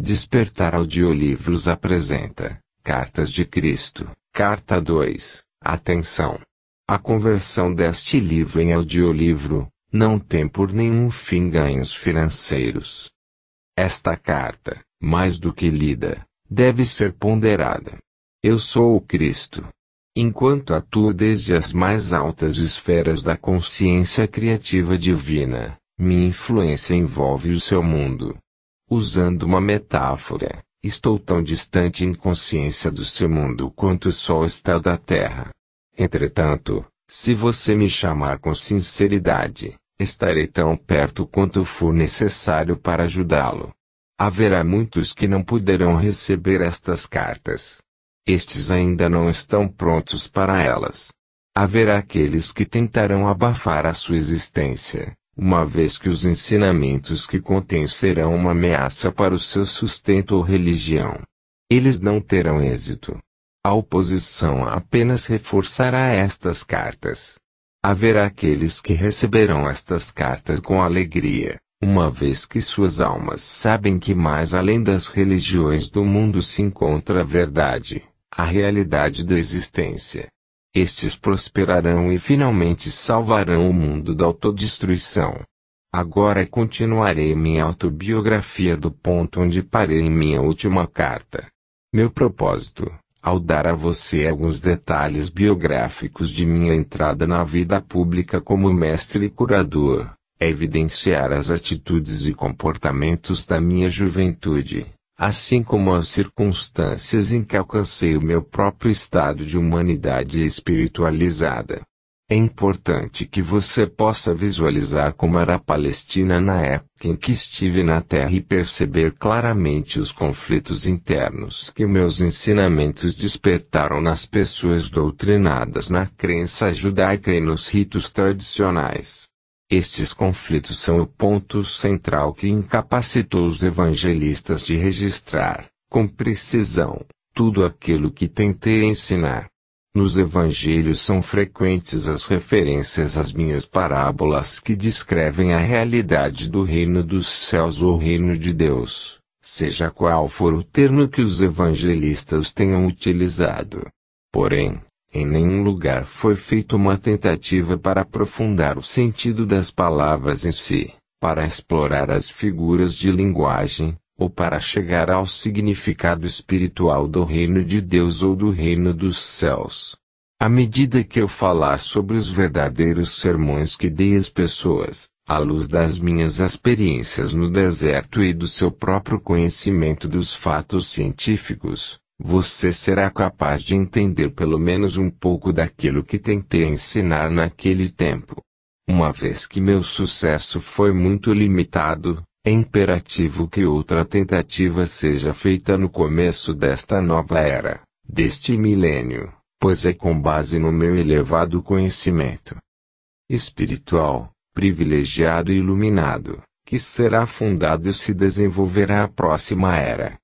Despertar Audiolivros apresenta Cartas de Cristo, Carta 2. Atenção! A conversão deste livro em audiolivro não tem por nenhum fim ganhos financeiros. Esta carta, mais do que lida, deve ser ponderada. Eu sou o Cristo. Enquanto atuo desde as mais altas esferas da consciência criativa divina, minha influência envolve o seu mundo Usando uma metáfora, estou tão distante em consciência do seu mundo quanto o sol está da terra. Entretanto, se você me chamar com sinceridade, estarei tão perto quanto for necessário para ajudá-lo. Haverá muitos que não poderão receber estas cartas. Estes ainda não estão prontos para elas. Haverá aqueles que tentarão abafar a sua existência, uma vez que os ensinamentos que contém serão uma ameaça para o seu sustento ou religião. Eles não terão êxito. A oposição apenas reforçará estas cartas. Haverá aqueles que receberão estas cartas com alegria, uma vez que suas almas sabem que mais além das religiões do mundo se encontra a verdade, a realidade da existência. Estes prosperarão e finalmente salvarão o mundo da autodestruição. Agora continuarei minha autobiografia do ponto onde parei em minha última carta. Meu propósito, ao dar a você alguns detalhes biográficos de minha entrada na vida pública como mestre e curador, é evidenciar as atitudes e comportamentos da minha juventude assim como as circunstâncias em que alcancei o meu próprio estado de humanidade espiritualizada. É importante que você possa visualizar como era a Palestina na época em que estive na Terra e perceber claramente os conflitos internos que meus ensinamentos despertaram nas pessoas doutrinadas na crença judaica e nos ritos tradicionais. Estes conflitos são o ponto central que incapacitou os evangelistas de registrar, com precisão, tudo aquilo que tentei ensinar. Nos evangelhos são frequentes as referências às minhas parábolas que descrevem a realidade do reino dos céus ou reino de Deus, seja qual for o termo que os evangelistas tenham utilizado. Porém, em nenhum lugar foi feita uma tentativa para aprofundar o sentido das palavras em si, para explorar as figuras de linguagem, ou para chegar ao significado espiritual do reino de Deus ou do reino dos céus. À medida que eu falar sobre os verdadeiros sermões que dei às pessoas, à luz das minhas experiências no deserto e do seu próprio conhecimento dos fatos científicos, você será capaz de entender pelo menos um pouco daquilo que tentei ensinar naquele tempo. Uma vez que meu sucesso foi muito limitado, é imperativo que outra tentativa seja feita no começo desta nova era, deste milênio, pois é com base no meu elevado conhecimento espiritual, privilegiado e iluminado, que será fundado e se desenvolverá a próxima era.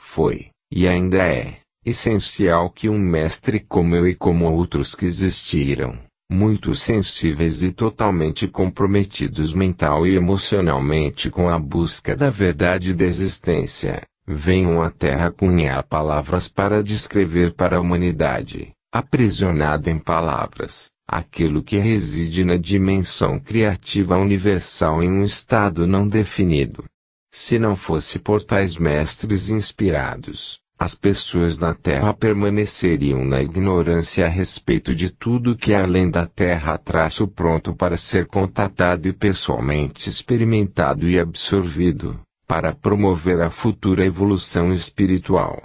Foi e ainda é essencial que um mestre como eu e como outros que existiram, muito sensíveis e totalmente comprometidos mental e emocionalmente com a busca da verdade da existência, venham à Terra cunhar palavras para descrever para a humanidade, aprisionada em palavras, aquilo que reside na dimensão criativa universal em um estado não definido. Se não fosse por tais mestres inspirados, as pessoas na Terra permaneceriam na ignorância a respeito de tudo que é além da Terra traço pronto para ser contatado e pessoalmente experimentado e absorvido, para promover a futura evolução espiritual.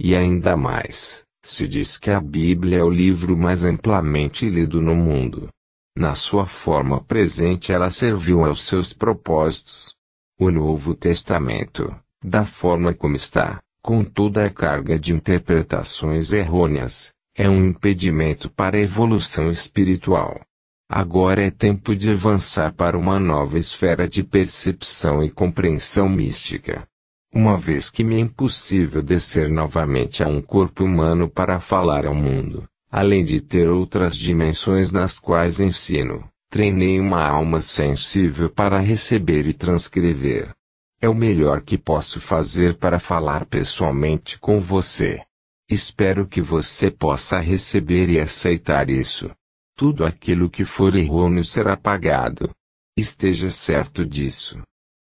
E ainda mais, se diz que a Bíblia é o livro mais amplamente lido no mundo. Na sua forma presente ela serviu aos seus propósitos. O Novo Testamento, da forma como está, com toda a carga de interpretações errôneas, é um impedimento para a evolução espiritual. Agora é tempo de avançar para uma nova esfera de percepção e compreensão mística. Uma vez que me é impossível descer novamente a um corpo humano para falar ao mundo, além de ter outras dimensões nas quais ensino, treinei uma alma sensível para receber e transcrever. É o melhor que posso fazer para falar pessoalmente com você. Espero que você possa receber e aceitar isso. Tudo aquilo que for errôneo será pagado. Esteja certo disso.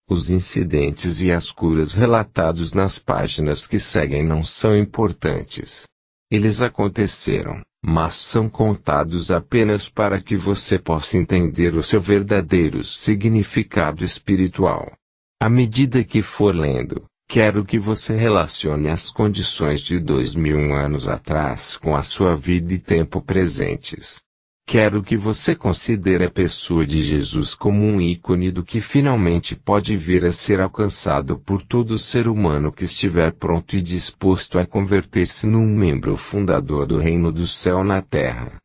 Os incidentes e as curas relatados nas páginas que seguem não são importantes. Eles aconteceram, mas são contados apenas para que você possa entender o seu verdadeiro significado espiritual. À medida que for lendo, quero que você relacione as condições de dois mil anos atrás com a sua vida e tempo presentes. Quero que você considere a pessoa de Jesus como um ícone do que finalmente pode vir a ser alcançado por todo ser humano que estiver pronto e disposto a converter-se num membro fundador do reino do céu na terra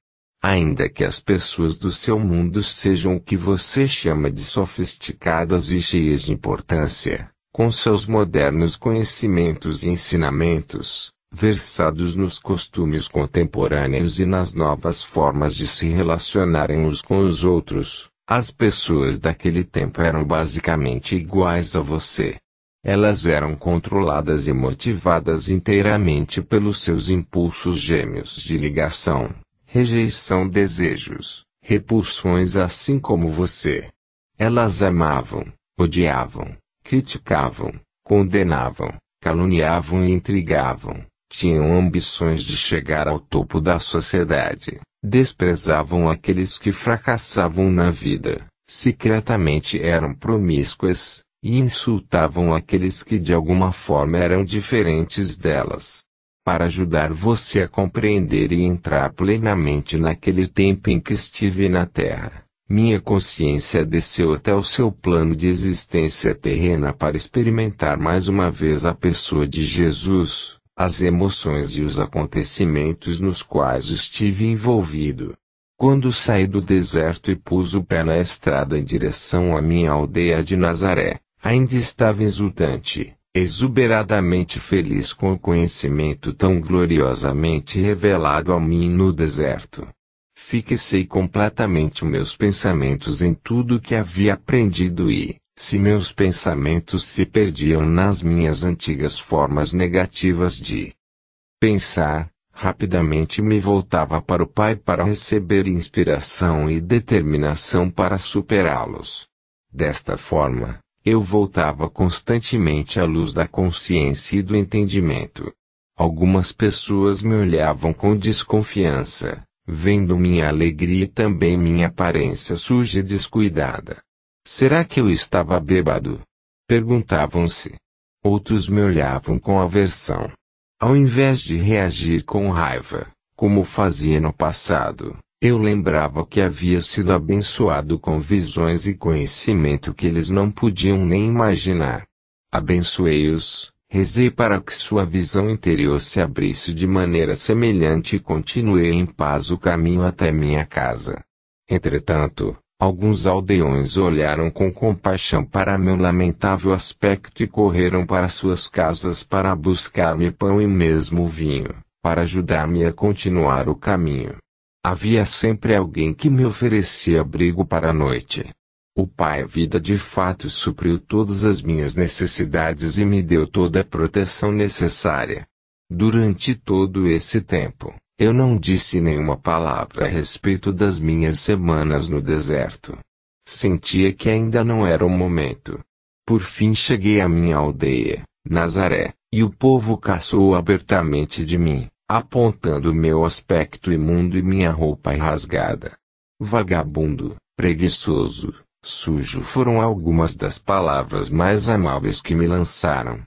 ainda que as pessoas do seu mundo sejam o que você chama de sofisticadas e cheias de importância, com seus modernos conhecimentos e ensinamentos, versados nos costumes contemporâneos e nas novas formas de se relacionarem uns com os outros, as pessoas daquele tempo eram basicamente iguais a você. Elas eram controladas e motivadas inteiramente pelos seus impulsos gêmeos de ligação rejeição desejos, repulsões assim como você. Elas amavam, odiavam, criticavam, condenavam, caluniavam e intrigavam, tinham ambições de chegar ao topo da sociedade, desprezavam aqueles que fracassavam na vida, secretamente eram promíscuas, e insultavam aqueles que de alguma forma eram diferentes delas para ajudar você a compreender e entrar plenamente naquele tempo em que estive na Terra. Minha consciência desceu até o seu plano de existência terrena para experimentar mais uma vez a pessoa de Jesus, as emoções e os acontecimentos nos quais estive envolvido. Quando saí do deserto e pus o pé na estrada em direção à minha aldeia de Nazaré, ainda estava exultante exuberadamente feliz com o conhecimento tão gloriosamente revelado a mim no deserto. Fixei completamente meus pensamentos em tudo que havia aprendido e, se meus pensamentos se perdiam nas minhas antigas formas negativas de pensar, rapidamente me voltava para o Pai para receber inspiração e determinação para superá-los. Desta forma, eu voltava constantemente à luz da consciência e do entendimento. Algumas pessoas me olhavam com desconfiança, vendo minha alegria e também minha aparência suja e descuidada. Será que eu estava bêbado? Perguntavam-se. Outros me olhavam com aversão. Ao invés de reagir com raiva, como fazia no passado, eu lembrava que havia sido abençoado com visões e conhecimento que eles não podiam nem imaginar. Abençoei-os, rezei para que sua visão interior se abrisse de maneira semelhante e continuei em paz o caminho até minha casa. Entretanto, alguns aldeões olharam com compaixão para meu lamentável aspecto e correram para suas casas para buscar-me pão e mesmo vinho, para ajudar-me a continuar o caminho. Havia sempre alguém que me oferecia abrigo para a noite. O Pai Vida de fato supriu todas as minhas necessidades e me deu toda a proteção necessária. Durante todo esse tempo, eu não disse nenhuma palavra a respeito das minhas semanas no deserto. Sentia que ainda não era o momento. Por fim cheguei à minha aldeia, Nazaré, e o povo caçou abertamente de mim apontando meu aspecto imundo e minha roupa rasgada. Vagabundo, preguiçoso, sujo foram algumas das palavras mais amáveis que me lançaram.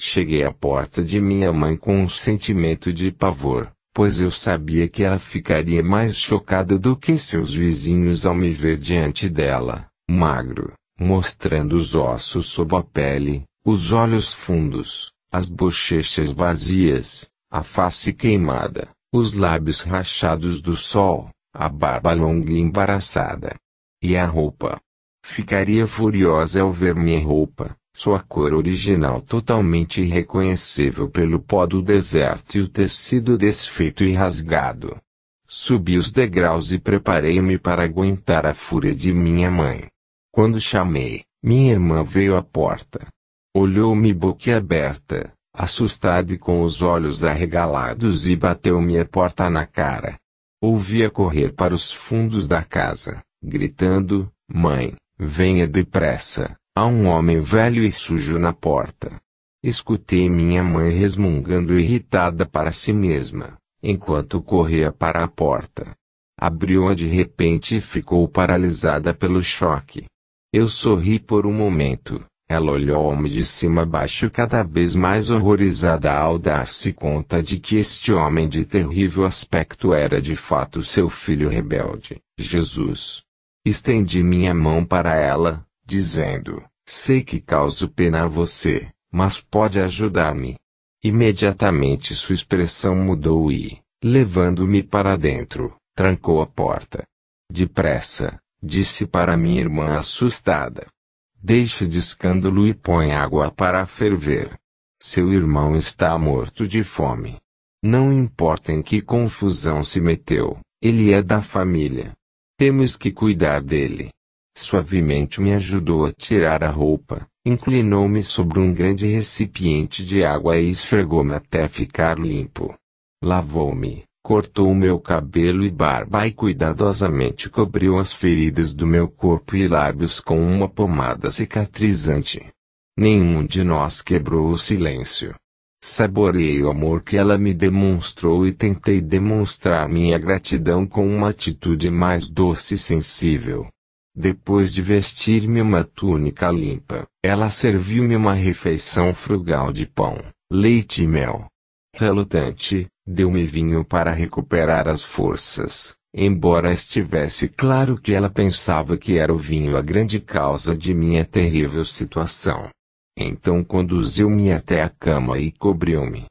Cheguei à porta de minha mãe com um sentimento de pavor, pois eu sabia que ela ficaria mais chocada do que seus vizinhos ao me ver diante dela, magro, mostrando os ossos sob a pele, os olhos fundos, as bochechas vazias, a face queimada, os lábios rachados do sol, a barba longa e embaraçada. E a roupa? Ficaria furiosa ao ver minha roupa, sua cor original totalmente irreconhecível pelo pó do deserto e o tecido desfeito e rasgado. Subi os degraus e preparei-me para aguentar a fúria de minha mãe. Quando chamei, minha irmã veio à porta. Olhou-me boquiaberta, assustado e com os olhos arregalados e bateu-me a porta na cara. Ouvi-a correr para os fundos da casa, gritando, mãe, venha depressa, há um homem velho e sujo na porta. Escutei minha mãe resmungando irritada para si mesma, enquanto corria para a porta. Abriu-a de repente e ficou paralisada pelo choque. Eu sorri por um momento, ela olhou-me de cima a baixo cada vez mais horrorizada ao dar-se conta de que este homem de terrível aspecto era de fato seu filho rebelde, Jesus. Estendi minha mão para ela, dizendo, sei que causo pena a você, mas pode ajudar-me. Imediatamente sua expressão mudou e, levando-me para dentro, trancou a porta. Depressa, disse para minha irmã assustada. Deixe de escândalo e põe água para ferver. Seu irmão está morto de fome. Não importa em que confusão se meteu, ele é da família. Temos que cuidar dele. Suavemente me ajudou a tirar a roupa, inclinou-me sobre um grande recipiente de água e esfregou-me até ficar limpo. Lavou-me, cortou o meu cabelo e barba e cuidadosamente cobriu as feridas do meu corpo e lábios com uma pomada cicatrizante. Nenhum de nós quebrou o silêncio. Saboreei o amor que ela me demonstrou e tentei demonstrar minha gratidão com uma atitude mais doce e sensível. Depois de vestir-me uma túnica limpa, ela serviu-me uma refeição frugal de pão, leite e mel relutante, deu-me vinho para recuperar as forças, embora estivesse claro que ela pensava que era o vinho a grande causa de minha terrível situação. Então conduziu-me até a cama e cobriu-me.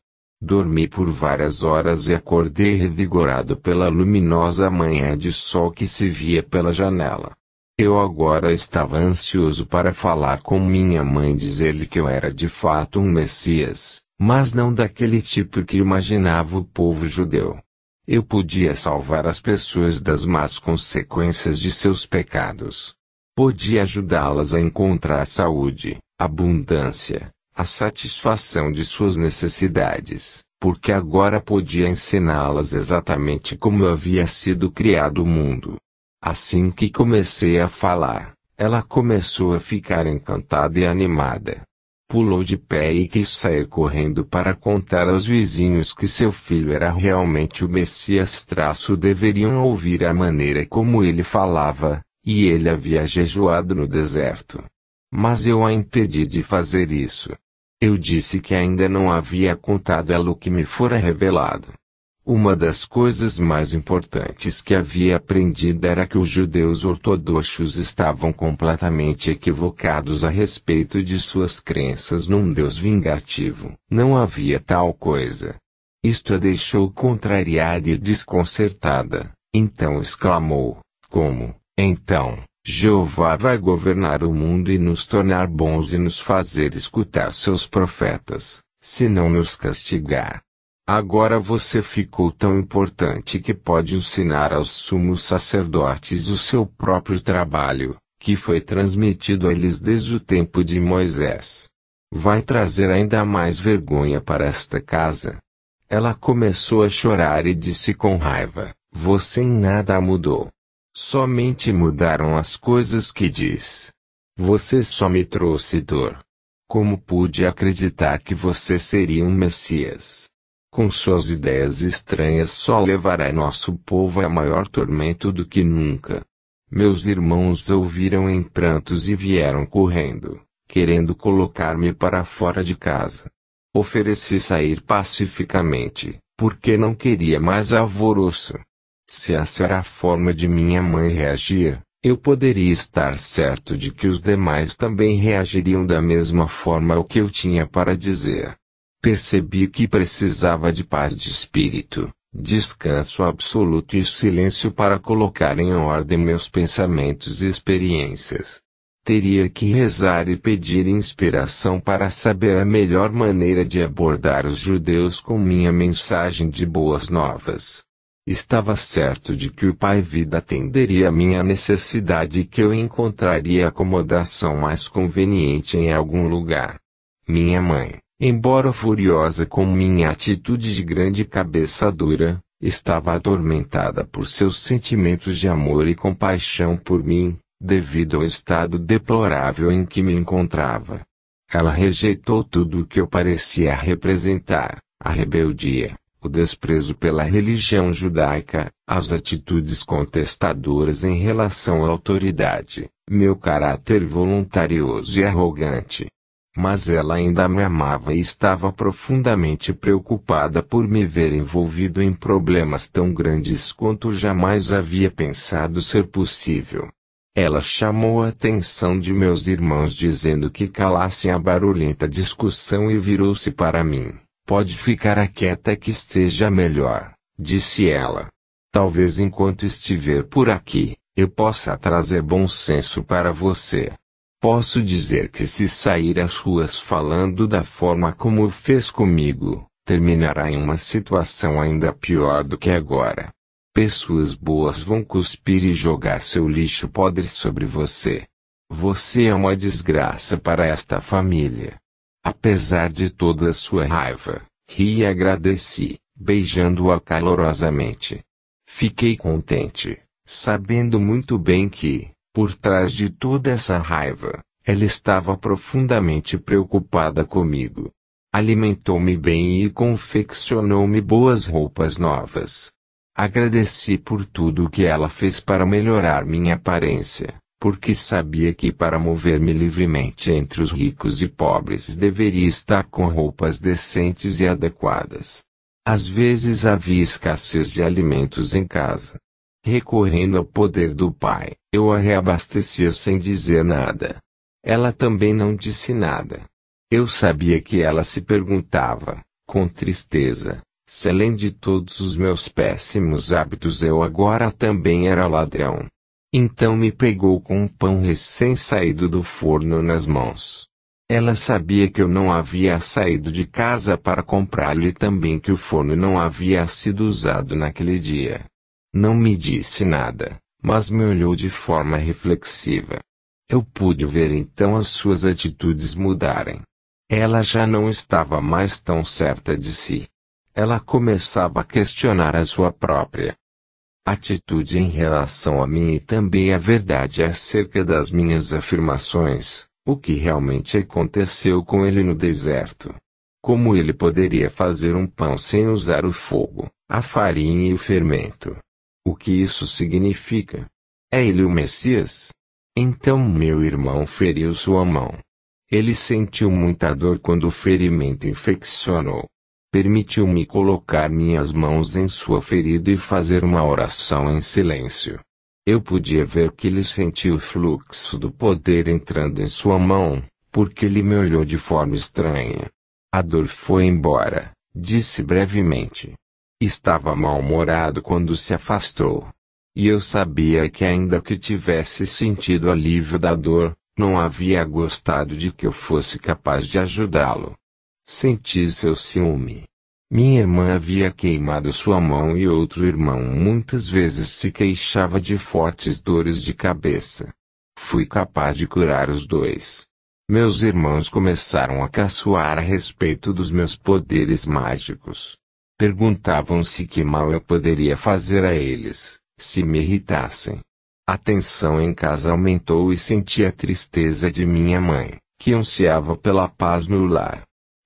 Dormi por várias horas e acordei revigorado pela luminosa manhã de sol que se via pela janela. Eu agora estava ansioso para falar com minha mãe e dizer-lhe que eu era de fato um Messias, mas não daquele tipo que imaginava o povo judeu. Eu podia salvar as pessoas das más consequências de seus pecados. Podia ajudá-las a encontrar a saúde, abundância, a satisfação de suas necessidades, porque agora podia ensiná-las exatamente como havia sido criado o mundo. Assim que comecei a falar, ela começou a ficar encantada e animada pulou de pé e quis sair correndo para contar aos vizinhos que seu filho era realmente o Messias. Traço deveriam ouvir a maneira como ele falava, e ele havia jejuado no deserto. Mas eu a impedi de fazer isso. Eu disse que ainda não havia contado ela o que me fora revelado. Uma das coisas mais importantes que havia aprendido era que os judeus ortodoxos estavam completamente equivocados a respeito de suas crenças num Deus vingativo. Não havia tal coisa. Isto a deixou contrariada e desconcertada. Então exclamou: Como, então, Jeová vai governar o mundo e nos tornar bons e nos fazer escutar seus profetas, se não nos castigar? Agora você ficou tão importante que pode ensinar aos sumos sacerdotes o seu próprio trabalho, que foi transmitido a eles desde o tempo de Moisés. Vai trazer ainda mais vergonha para esta casa. Ela começou a chorar e disse com raiva: Você em nada mudou. Somente mudaram as coisas que diz. Você só me trouxe dor. Como pude acreditar que você seria um Messias? com suas ideias estranhas só levará nosso povo a maior tormento do que nunca. Meus irmãos ouviram em prantos e vieram correndo, querendo colocar-me para fora de casa. Ofereci sair pacificamente, porque não queria mais alvoroço. Se essa era a forma de minha mãe reagir, eu poderia estar certo de que os demais também reagiriam da mesma forma ao que eu tinha para dizer. Percebi que precisava de paz de espírito, descanso absoluto e silêncio para colocar em ordem meus pensamentos e experiências. Teria que rezar e pedir inspiração para saber a melhor maneira de abordar os judeus com minha mensagem de boas novas. Estava certo de que o Pai Vida atenderia a minha necessidade e que eu encontraria a acomodação mais conveniente em algum lugar. Minha mãe, Embora furiosa com minha atitude de grande cabeça dura, estava atormentada por seus sentimentos de amor e compaixão por mim, devido ao estado deplorável em que me encontrava. Ela rejeitou tudo o que eu parecia representar, a rebeldia, o desprezo pela religião judaica, as atitudes contestadoras em relação à autoridade, meu caráter voluntarioso e arrogante, mas ela ainda me amava e estava profundamente preocupada por me ver envolvido em problemas tão grandes quanto jamais havia pensado ser possível. Ela chamou a atenção de meus irmãos dizendo que calassem a barulhenta discussão e virou-se para mim. Pode ficar quieta que esteja melhor, disse ela. Talvez enquanto estiver por aqui, eu possa trazer bom senso para você. Posso dizer que se sair às ruas falando da forma como fez comigo, terminará em uma situação ainda pior do que agora. Pessoas boas vão cuspir e jogar seu lixo podre sobre você. Você é uma desgraça para esta família. Apesar de toda a sua raiva, ri e agradeci, beijando-a calorosamente. Fiquei contente, sabendo muito bem que, por trás de toda essa raiva, ela estava profundamente preocupada comigo. Alimentou-me bem e confeccionou-me boas roupas novas. Agradeci por tudo o que ela fez para melhorar minha aparência, porque sabia que para mover-me livremente entre os ricos e pobres deveria estar com roupas decentes e adequadas. Às vezes havia escassez de alimentos em casa, Recorrendo ao poder do pai, eu a reabastecia sem dizer nada. Ela também não disse nada. Eu sabia que ela se perguntava, com tristeza, se além de todos os meus péssimos hábitos eu agora também era ladrão. Então me pegou com um pão recém-saído do forno nas mãos. Ela sabia que eu não havia saído de casa para comprá-lo e também que o forno não havia sido usado naquele dia. Não me disse nada, mas me olhou de forma reflexiva. Eu pude ver então as suas atitudes mudarem. Ela já não estava mais tão certa de si. Ela começava a questionar a sua própria atitude em relação a mim e também a verdade acerca das minhas afirmações, o que realmente aconteceu com ele no deserto. Como ele poderia fazer um pão sem usar o fogo, a farinha e o fermento? O que isso significa? É ele o Messias? Então meu irmão feriu sua mão. Ele sentiu muita dor quando o ferimento infeccionou. Permitiu-me colocar minhas mãos em sua ferida e fazer uma oração em silêncio. Eu podia ver que ele sentiu o fluxo do poder entrando em sua mão, porque ele me olhou de forma estranha. A dor foi embora, disse brevemente. Estava mal-humorado quando se afastou. E eu sabia que ainda que tivesse sentido alívio da dor, não havia gostado de que eu fosse capaz de ajudá-lo. Senti seu ciúme. Minha irmã havia queimado sua mão e outro irmão muitas vezes se queixava de fortes dores de cabeça. Fui capaz de curar os dois. Meus irmãos começaram a caçoar a respeito dos meus poderes mágicos. Perguntavam-se que mal eu poderia fazer a eles, se me irritassem. A tensão em casa aumentou e senti a tristeza de minha mãe, que ansiava pela paz no lar.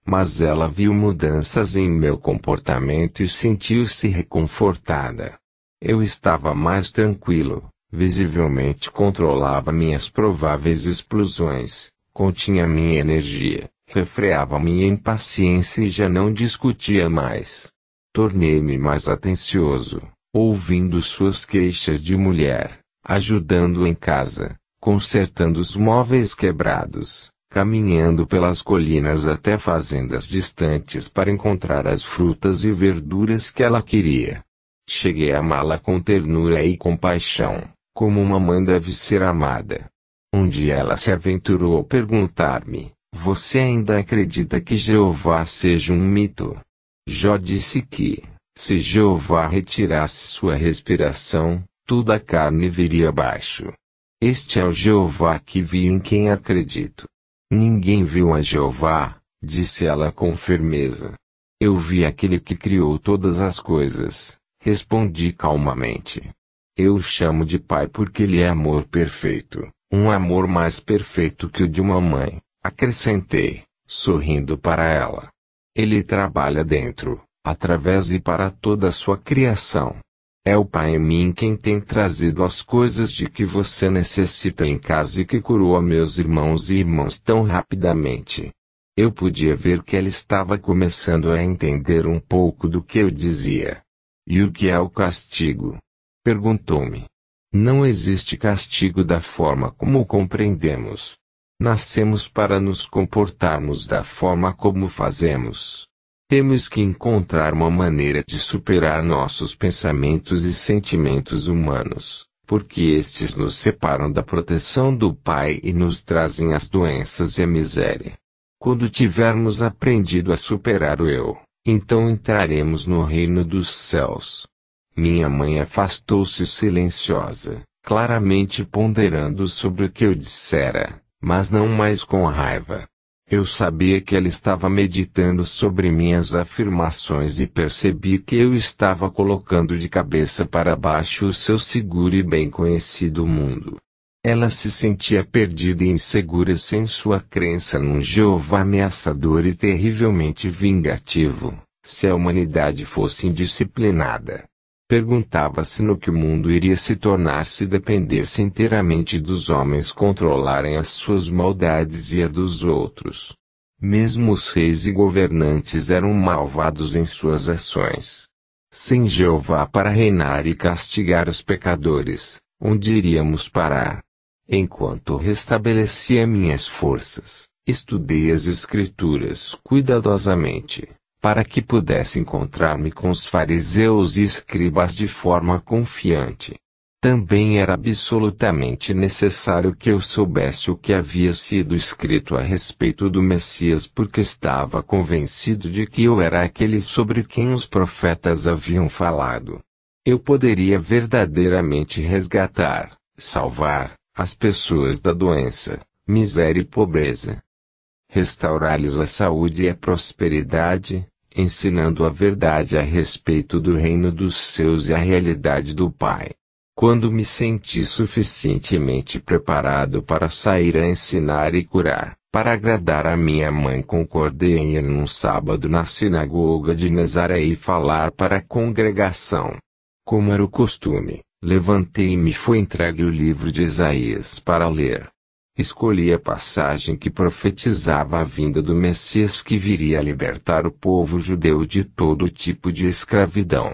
Mas ela viu mudanças em meu comportamento e sentiu-se reconfortada. Eu estava mais tranquilo, visivelmente controlava minhas prováveis explosões, continha minha energia, refreava minha impaciência e já não discutia mais. Tornei-me mais atencioso, ouvindo suas queixas de mulher, ajudando em casa, consertando os móveis quebrados, caminhando pelas colinas até fazendas distantes para encontrar as frutas e verduras que ela queria. Cheguei a amá-la com ternura e compaixão, como uma mãe deve ser amada. Um dia ela se aventurou a perguntar-me: Você ainda acredita que Jeová seja um mito? Jó disse que, se Jeová retirasse sua respiração, toda a carne viria abaixo. Este é o Jeová que vi em quem acredito. Ninguém viu a Jeová, disse ela com firmeza. Eu vi aquele que criou todas as coisas, respondi calmamente. Eu o chamo de pai porque ele é amor perfeito, um amor mais perfeito que o de uma mãe, acrescentei, sorrindo para ela. Ele trabalha dentro, através e para toda a sua criação. É o Pai em mim quem tem trazido as coisas de que você necessita em casa e que curou a meus irmãos e irmãs tão rapidamente. Eu podia ver que ela estava começando a entender um pouco do que eu dizia. E o que é o castigo? Perguntou-me. Não existe castigo da forma como o compreendemos. Nascemos para nos comportarmos da forma como fazemos. Temos que encontrar uma maneira de superar nossos pensamentos e sentimentos humanos, porque estes nos separam da proteção do Pai e nos trazem as doenças e a miséria. Quando tivermos aprendido a superar o eu, então entraremos no reino dos céus. Minha mãe afastou-se silenciosa, claramente ponderando sobre o que eu dissera mas não mais com raiva. Eu sabia que ela estava meditando sobre minhas afirmações e percebi que eu estava colocando de cabeça para baixo o seu seguro e bem conhecido mundo. Ela se sentia perdida e insegura sem sua crença num Jeová ameaçador e terrivelmente vingativo, se a humanidade fosse indisciplinada. Perguntava-se no que o mundo iria se tornar se dependesse inteiramente dos homens controlarem as suas maldades e a dos outros. Mesmo os reis e governantes eram malvados em suas ações. Sem Jeová para reinar e castigar os pecadores, onde iríamos parar? Enquanto restabelecia minhas forças, estudei as Escrituras cuidadosamente para que pudesse encontrar-me com os fariseus e escribas de forma confiante. Também era absolutamente necessário que eu soubesse o que havia sido escrito a respeito do Messias, porque estava convencido de que eu era aquele sobre quem os profetas haviam falado. Eu poderia verdadeiramente resgatar, salvar, as pessoas da doença, miséria e pobreza. Restaurar-lhes a saúde e a prosperidade, ensinando a verdade a respeito do reino dos céus e a realidade do Pai. Quando me senti suficientemente preparado para sair a ensinar e curar, para agradar a minha mãe, concordei em ir num sábado na sinagoga de Nazaré e falar para a congregação. Como era o costume, levantei-me e foi entregue o livro de Isaías para ler escolhi a passagem que profetizava a vinda do Messias que viria a libertar o povo judeu de todo tipo de escravidão.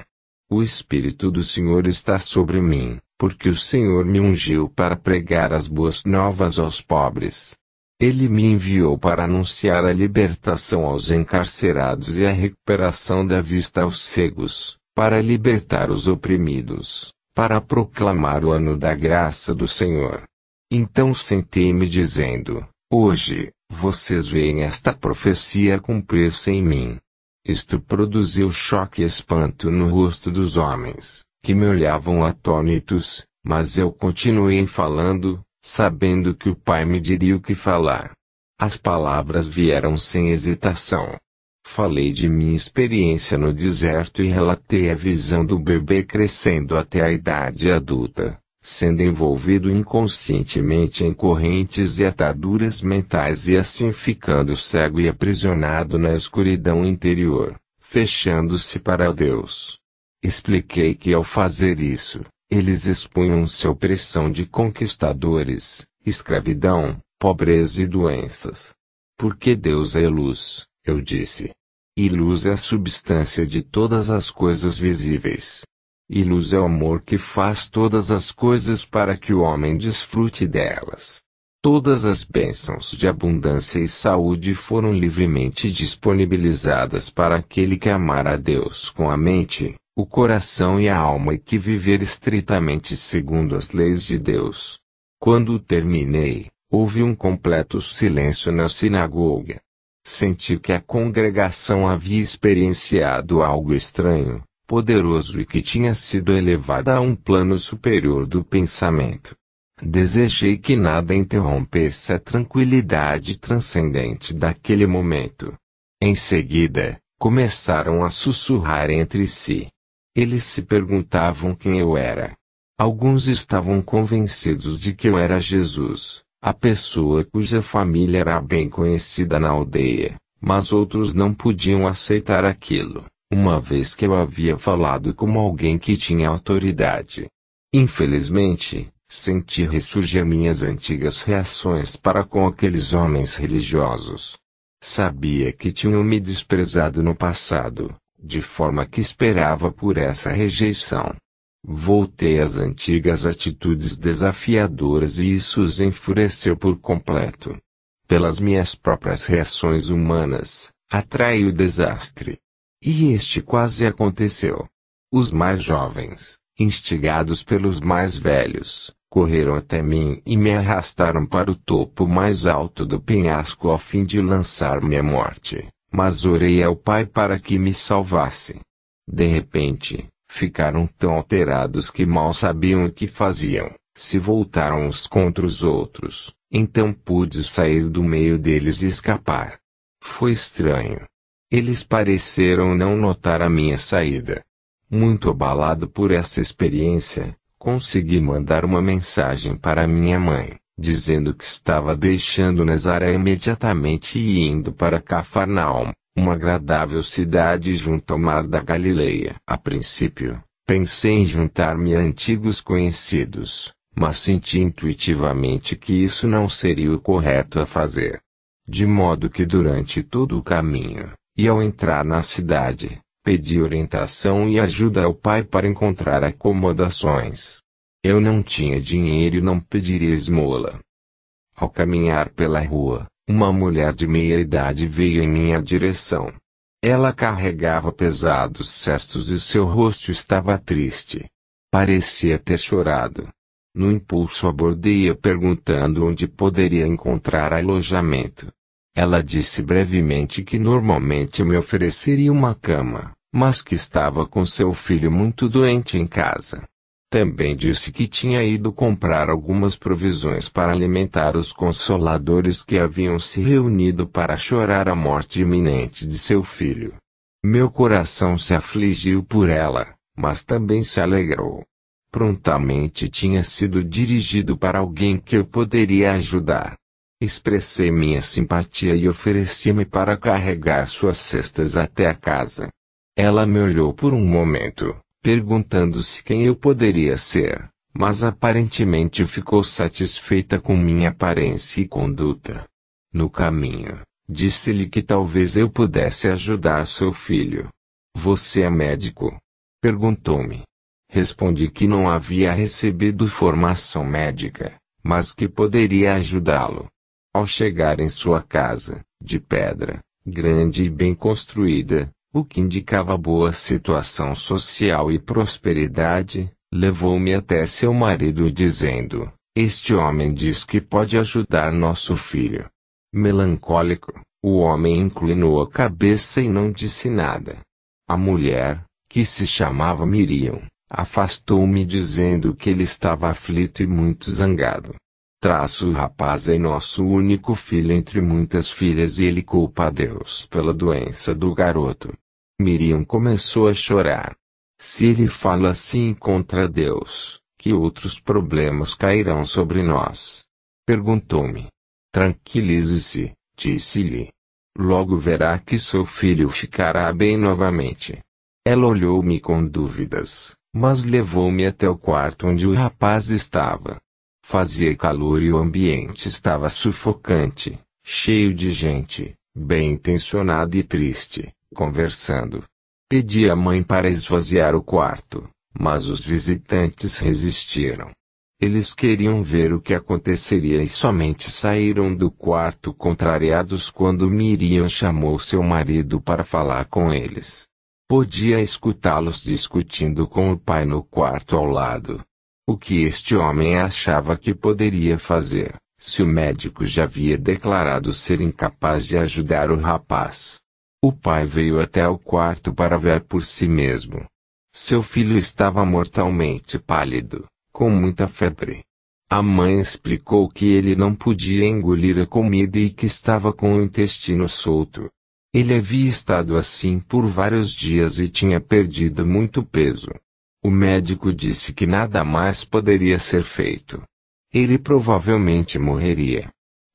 O Espírito do Senhor está sobre mim, porque o Senhor me ungiu para pregar as boas novas aos pobres. Ele me enviou para anunciar a libertação aos encarcerados e a recuperação da vista aos cegos, para libertar os oprimidos, para proclamar o ano da graça do Senhor então sentei-me dizendo: Hoje, vocês veem esta profecia cumprir-se em mim. Isto produziu choque e espanto no rosto dos homens, que me olhavam atônitos, mas eu continuei falando, sabendo que o Pai me diria o que falar. As palavras vieram sem hesitação. Falei de minha experiência no deserto e relatei a visão do bebê crescendo até a idade adulta sendo envolvido inconscientemente em correntes e ataduras mentais e assim ficando cego e aprisionado na escuridão interior, fechando-se para Deus. Expliquei que ao fazer isso, eles expunham-se à opressão de conquistadores, escravidão, pobreza e doenças. Porque Deus é luz, eu disse. E luz é a substância de todas as coisas visíveis. E luz é o amor que faz todas as coisas para que o homem desfrute delas. Todas as bênçãos de abundância e saúde foram livremente disponibilizadas para aquele que amar a Deus com a mente, o coração e a alma e que viver estritamente segundo as leis de Deus. Quando terminei, houve um completo silêncio na sinagoga. Senti que a congregação havia experienciado algo estranho, poderoso e que tinha sido elevada a um plano superior do pensamento. Desejei que nada interrompesse a tranquilidade transcendente daquele momento. Em seguida, começaram a sussurrar entre si. Eles se perguntavam quem eu era. Alguns estavam convencidos de que eu era Jesus, a pessoa cuja família era bem conhecida na aldeia, mas outros não podiam aceitar aquilo uma vez que eu havia falado como alguém que tinha autoridade. Infelizmente, senti ressurgir minhas antigas reações para com aqueles homens religiosos. Sabia que tinham me desprezado no passado, de forma que esperava por essa rejeição. Voltei às antigas atitudes desafiadoras e isso os enfureceu por completo. Pelas minhas próprias reações humanas, atrai o desastre. E este quase aconteceu. Os mais jovens, instigados pelos mais velhos, correram até mim e me arrastaram para o topo mais alto do penhasco a fim de lançar-me à morte, mas orei ao Pai para que me salvasse. De repente, ficaram tão alterados que mal sabiam o que faziam, se voltaram uns contra os outros, então pude sair do meio deles e escapar. Foi estranho eles pareceram não notar a minha saída. Muito abalado por essa experiência, consegui mandar uma mensagem para minha mãe, dizendo que estava deixando Nazaré imediatamente e indo para Cafarnaum, uma agradável cidade junto ao mar da Galileia. A princípio, pensei em juntar-me a antigos conhecidos, mas senti intuitivamente que isso não seria o correto a fazer. De modo que durante todo o caminho, e ao entrar na cidade, pedi orientação e ajuda ao pai para encontrar acomodações. Eu não tinha dinheiro e não pediria esmola. Ao caminhar pela rua, uma mulher de meia idade veio em minha direção. Ela carregava pesados cestos e seu rosto estava triste. Parecia ter chorado. No impulso abordei-a perguntando onde poderia encontrar alojamento. Ela disse brevemente que normalmente me ofereceria uma cama, mas que estava com seu filho muito doente em casa. Também disse que tinha ido comprar algumas provisões para alimentar os consoladores que haviam se reunido para chorar a morte iminente de seu filho. Meu coração se afligiu por ela, mas também se alegrou. Prontamente tinha sido dirigido para alguém que eu poderia ajudar. Expressei minha simpatia e ofereci-me para carregar suas cestas até a casa. Ela me olhou por um momento, perguntando-se quem eu poderia ser, mas aparentemente ficou satisfeita com minha aparência e conduta. No caminho, disse-lhe que talvez eu pudesse ajudar seu filho. Você é médico? perguntou-me. Respondi que não havia recebido formação médica, mas que poderia ajudá-lo. Ao chegar em sua casa, de pedra, grande e bem construída, o que indicava boa situação social e prosperidade, levou-me até seu marido dizendo: Este homem diz que pode ajudar nosso filho. Melancólico, o homem inclinou a cabeça e não disse nada. A mulher, que se chamava Miriam, afastou-me dizendo que ele estava aflito e muito zangado. Traço o rapaz é nosso único filho entre muitas filhas e ele culpa a Deus pela doença do garoto. Miriam começou a chorar. Se ele fala assim contra Deus, que outros problemas cairão sobre nós? Perguntou-me. Tranquilize-se, disse-lhe. Logo verá que seu filho ficará bem novamente. Ela olhou-me com dúvidas, mas levou-me até o quarto onde o rapaz estava. Fazia calor e o ambiente estava sufocante, cheio de gente, bem intencionada e triste, conversando. Pedi à mãe para esvaziar o quarto, mas os visitantes resistiram. Eles queriam ver o que aconteceria e somente saíram do quarto contrariados quando Miriam chamou seu marido para falar com eles. Podia escutá-los discutindo com o pai no quarto ao lado. O que este homem achava que poderia fazer, se o médico já havia declarado ser incapaz de ajudar o rapaz? O pai veio até o quarto para ver por si mesmo. Seu filho estava mortalmente pálido, com muita febre. A mãe explicou que ele não podia engolir a comida e que estava com o intestino solto. Ele havia estado assim por vários dias e tinha perdido muito peso. O médico disse que nada mais poderia ser feito. Ele provavelmente morreria.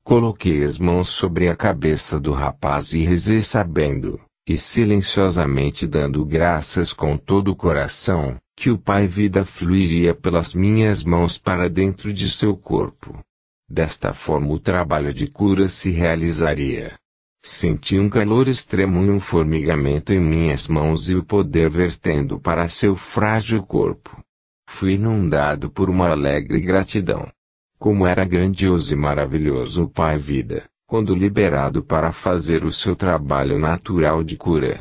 Coloquei as mãos sobre a cabeça do rapaz e rezei sabendo, e silenciosamente dando graças com todo o coração, que o Pai Vida fluiria pelas minhas mãos para dentro de seu corpo. Desta forma o trabalho de cura se realizaria. Senti um calor extremo e um formigamento em minhas mãos e o poder vertendo para seu frágil corpo. Fui inundado por uma alegre gratidão. Como era grandioso e maravilhoso o Pai Vida, quando liberado para fazer o seu trabalho natural de cura.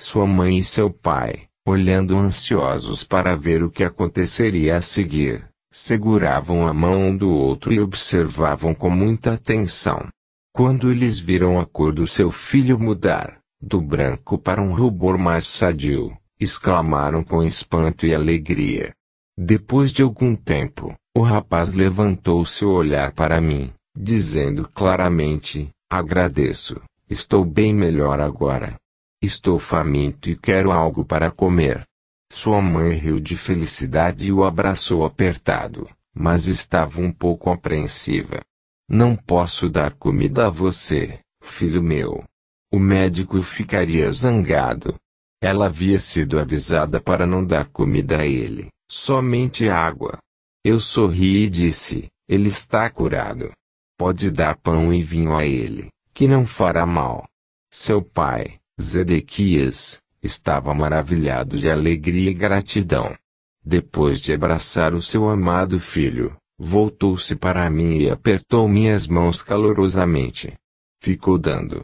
Sua mãe e seu pai, olhando ansiosos para ver o que aconteceria a seguir, seguravam a mão um do outro e observavam com muita atenção. Quando eles viram a cor do seu filho mudar, do branco para um rubor mais sadio, exclamaram com espanto e alegria. Depois de algum tempo, o rapaz levantou seu olhar para mim, dizendo claramente: Agradeço, estou bem melhor agora. Estou faminto e quero algo para comer. Sua mãe riu de felicidade e o abraçou apertado, mas estava um pouco apreensiva. Não posso dar comida a você, filho meu. O médico ficaria zangado. Ela havia sido avisada para não dar comida a ele, somente água. Eu sorri e disse: Ele está curado. Pode dar pão e vinho a ele, que não fará mal. Seu pai, Zedequias, estava maravilhado de alegria e gratidão. Depois de abraçar o seu amado filho, Voltou-se para mim e apertou minhas mãos calorosamente. Ficou dando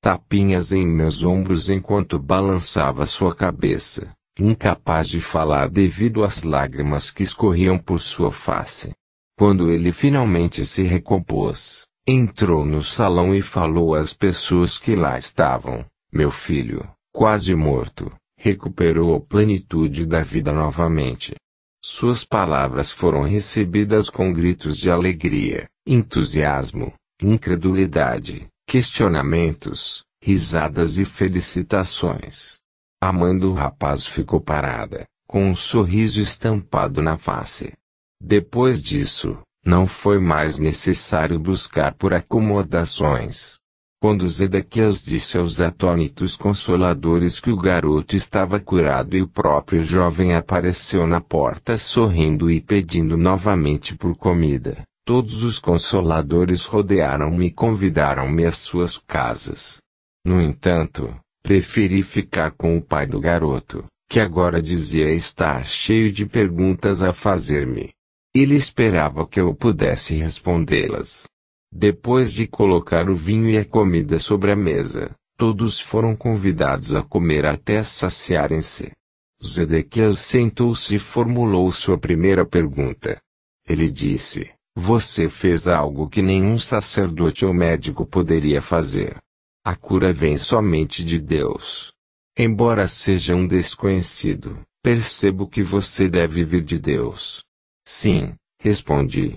tapinhas em meus ombros enquanto balançava sua cabeça, incapaz de falar devido às lágrimas que escorriam por sua face. Quando ele finalmente se recompôs, entrou no salão e falou às pessoas que lá estavam: Meu filho, quase morto, recuperou a plenitude da vida novamente. Suas palavras foram recebidas com gritos de alegria, entusiasmo, incredulidade, questionamentos, risadas e felicitações. A mãe do rapaz ficou parada, com um sorriso estampado na face. Depois disso, não foi mais necessário buscar por acomodações. Quando Zedequias disse aos atônitos consoladores que o garoto estava curado e o próprio jovem apareceu na porta sorrindo e pedindo novamente por comida, todos os consoladores rodearam-me e convidaram-me às suas casas. No entanto, preferi ficar com o pai do garoto, que agora dizia estar cheio de perguntas a fazer-me. Ele esperava que eu pudesse respondê-las. Depois de colocar o vinho e a comida sobre a mesa, todos foram convidados a comer até saciarem-se. Zedequias sentou-se e formulou sua primeira pergunta. Ele disse: Você fez algo que nenhum sacerdote ou médico poderia fazer. A cura vem somente de Deus. Embora seja um desconhecido, percebo que você deve vir de Deus. Sim, respondi.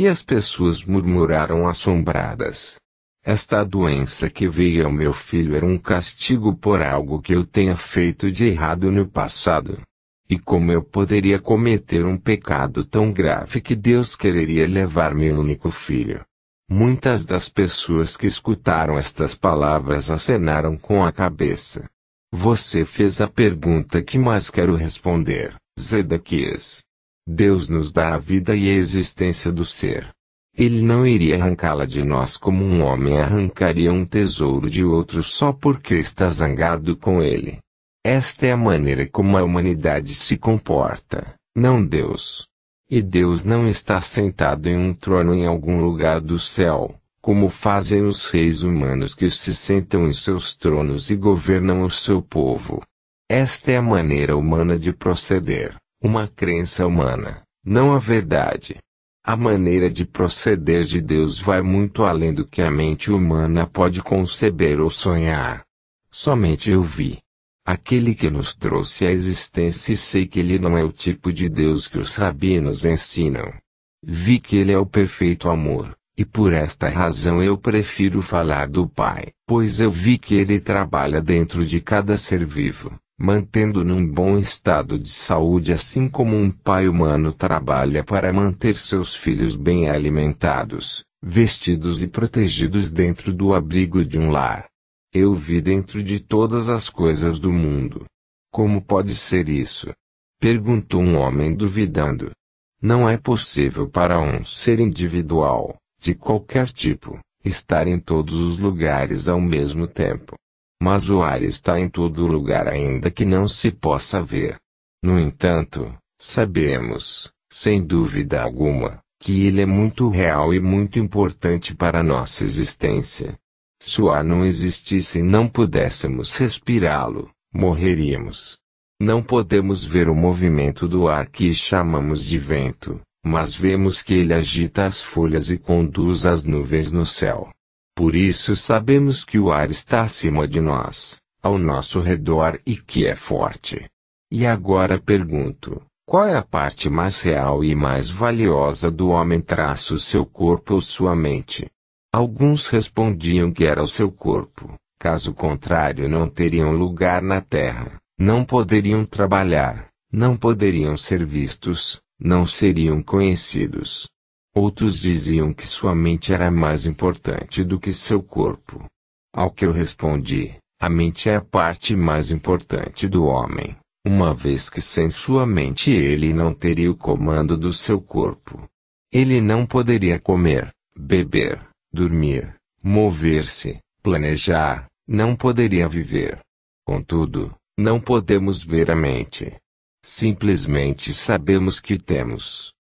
E as pessoas murmuraram assombradas. Esta doença que veio ao meu filho era um castigo por algo que eu tenha feito de errado no passado. E como eu poderia cometer um pecado tão grave que Deus quereria levar meu único filho? Muitas das pessoas que escutaram estas palavras acenaram com a cabeça. Você fez a pergunta que mais quero responder, Zedekias Deus nos dá a vida e a existência do ser. Ele não iria arrancá-la de nós como um homem arrancaria um tesouro de outro só porque está zangado com ele. Esta é a maneira como a humanidade se comporta, não Deus. E Deus não está sentado em um trono em algum lugar do céu, como fazem os reis humanos que se sentam em seus tronos e governam o seu povo. Esta é a maneira humana de proceder uma crença humana, não a verdade. A maneira de proceder de Deus vai muito além do que a mente humana pode conceber ou sonhar. Somente eu vi. Aquele que nos trouxe à existência e sei que ele não é o tipo de Deus que os rabinos ensinam. Vi que ele é o perfeito amor, e por esta razão eu prefiro falar do Pai, pois eu vi que ele trabalha dentro de cada ser vivo, mantendo num bom estado de saúde, assim como um pai humano trabalha para manter seus filhos bem alimentados, vestidos e protegidos dentro do abrigo de um lar. Eu vi dentro de todas as coisas do mundo. Como pode ser isso? perguntou um homem duvidando. Não é possível para um ser individual, de qualquer tipo, estar em todos os lugares ao mesmo tempo. Mas o ar está em todo lugar ainda que não se possa ver. No entanto, sabemos, sem dúvida alguma, que ele é muito real e muito importante para nossa existência. Se o ar não existisse e não pudéssemos respirá-lo, morreríamos. Não podemos ver o movimento do ar que chamamos de vento, mas vemos que ele agita as folhas e conduz as nuvens no céu. Por isso sabemos que o ar está acima de nós, ao nosso redor e que é forte. E agora pergunto: qual é a parte mais real e mais valiosa do homem traço seu corpo ou sua mente? Alguns respondiam que era o seu corpo, caso contrário não teriam lugar na terra, não poderiam trabalhar, não poderiam ser vistos, não seriam conhecidos. Outros diziam que sua mente era mais importante do que seu corpo. Ao que eu respondi, a mente é a parte mais importante do homem, uma vez que sem sua mente ele não teria o comando do seu corpo. Ele não poderia comer, beber, dormir, mover-se, planejar, não poderia viver. Contudo, não podemos ver a mente. Simplesmente sabemos que temos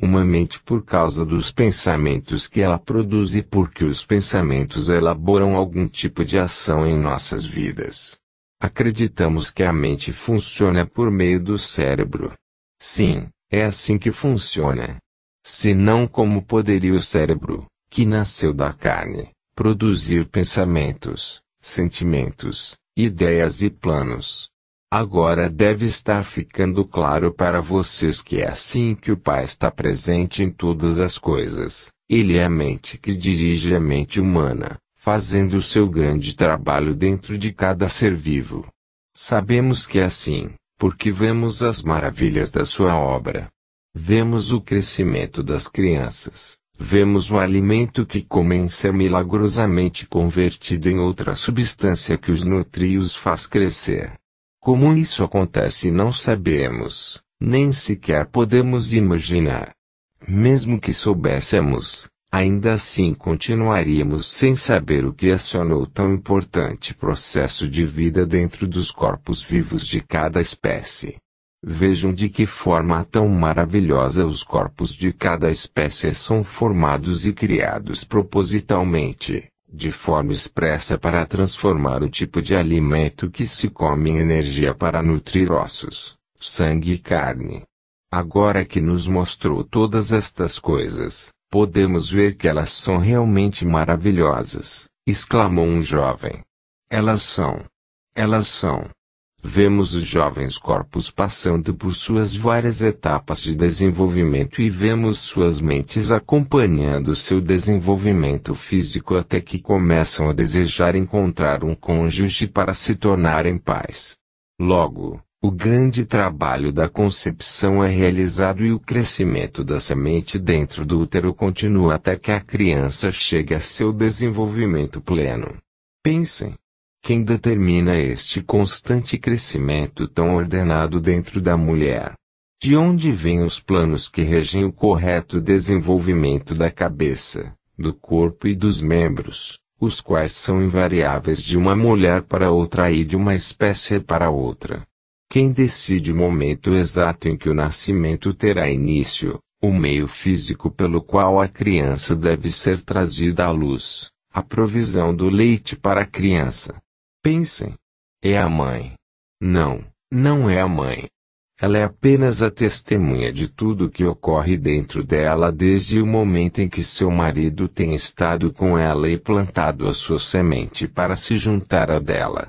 uma mente por causa dos pensamentos que ela produz e porque os pensamentos elaboram algum tipo de ação em nossas vidas. Acreditamos que a mente funciona por meio do cérebro. Sim, é assim que funciona. Se não, como poderia o cérebro, que nasceu da carne, produzir pensamentos, sentimentos, ideias e planos? Agora deve estar ficando claro para vocês que é assim que o Pai está presente em todas as coisas. Ele é a mente que dirige a mente humana, fazendo o seu grande trabalho dentro de cada ser vivo. Sabemos que é assim, porque vemos as maravilhas da sua obra. Vemos o crescimento das crianças, vemos o alimento que comem ser milagrosamente convertido em outra substância que os nutri e os faz crescer como isso acontece não sabemos, nem sequer podemos imaginar. Mesmo que soubéssemos, ainda assim continuaríamos sem saber o que acionou tão importante processo de vida dentro dos corpos vivos de cada espécie. Vejam de que forma tão maravilhosa os corpos de cada espécie são formados e criados propositalmente de forma expressa para transformar o tipo de alimento que se come em energia para nutrir ossos, sangue e carne. Agora que nos mostrou todas estas coisas, podemos ver que elas são realmente maravilhosas, exclamou um jovem. Elas são. Elas são. Vemos os jovens corpos passando por suas várias etapas de desenvolvimento e vemos suas mentes acompanhando seu desenvolvimento físico até que começam a desejar encontrar um cônjuge para se tornarem pais. Logo, o grande trabalho da concepção é realizado e o crescimento da semente dentro do útero continua até que a criança chegue a seu desenvolvimento pleno. Pensem, quem determina este constante crescimento tão ordenado dentro da mulher? De onde vêm os planos que regem o correto desenvolvimento da cabeça, do corpo e dos membros, os quais são invariáveis de uma mulher para outra e de uma espécie para outra? Quem decide o momento exato em que o nascimento terá início, o meio físico pelo qual a criança deve ser trazida à luz, a provisão do leite para a criança, Pensem. É a mãe. Não, não é a mãe. Ela é apenas a testemunha de tudo o que ocorre dentro dela desde o momento em que seu marido tem estado com ela e plantado a sua semente para se juntar à dela.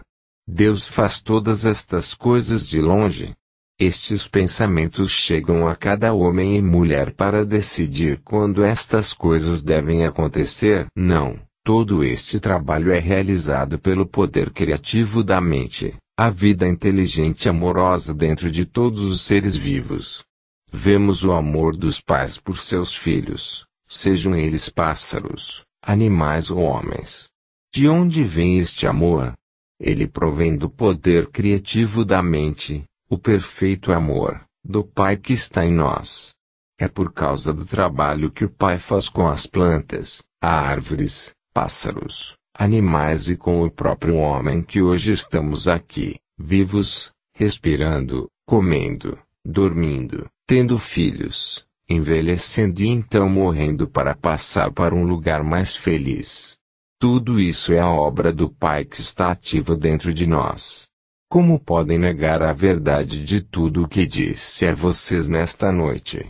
Deus faz todas estas coisas de longe. Estes pensamentos chegam a cada homem e mulher para decidir quando estas coisas devem acontecer. Não, Todo este trabalho é realizado pelo poder criativo da mente, a vida inteligente e amorosa dentro de todos os seres vivos. Vemos o amor dos pais por seus filhos, sejam eles pássaros, animais ou homens. De onde vem este amor? Ele provém do poder criativo da mente, o perfeito amor, do Pai que está em nós. É por causa do trabalho que o Pai faz com as plantas, árvores, pássaros, animais e com o próprio homem que hoje estamos aqui, vivos, respirando, comendo, dormindo, tendo filhos, envelhecendo e então morrendo para passar para um lugar mais feliz. Tudo isso é a obra do Pai que está ativa dentro de nós. Como podem negar a verdade de tudo o que disse a vocês nesta noite?